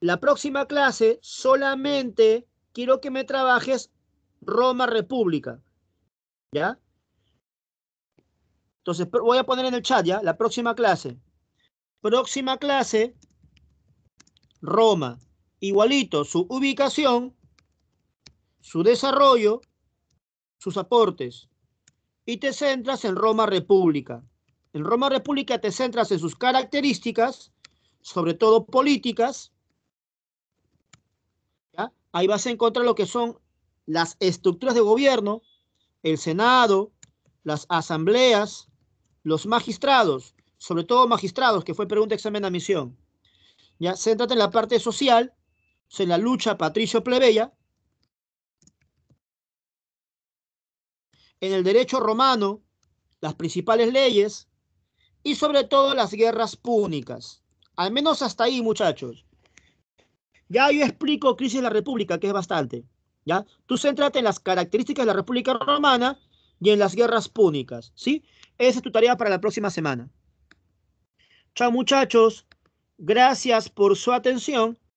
La próxima clase solamente quiero que me trabajes Roma República. ¿Ya? Entonces, voy a poner en el chat ya la próxima clase. Próxima clase, Roma. Igualito, su ubicación, su desarrollo, sus aportes. Y te centras en Roma República. En Roma República te centras en sus características, sobre todo políticas. Ahí vas a encontrar lo que son las estructuras de gobierno, el Senado, las asambleas, los magistrados, sobre todo magistrados, que fue pregunta examen a misión. Ya, céntrate en la parte social, en la lucha Patricio Plebeya, en el derecho romano, las principales leyes y sobre todo las guerras púnicas. Al menos hasta ahí, muchachos. Ya yo explico crisis de la República, que es bastante. ¿ya? Tú céntrate en las características de la República Romana y en las guerras púnicas, ¿sí? Esa es tu tarea para la próxima semana. Chao muchachos. Gracias por su atención.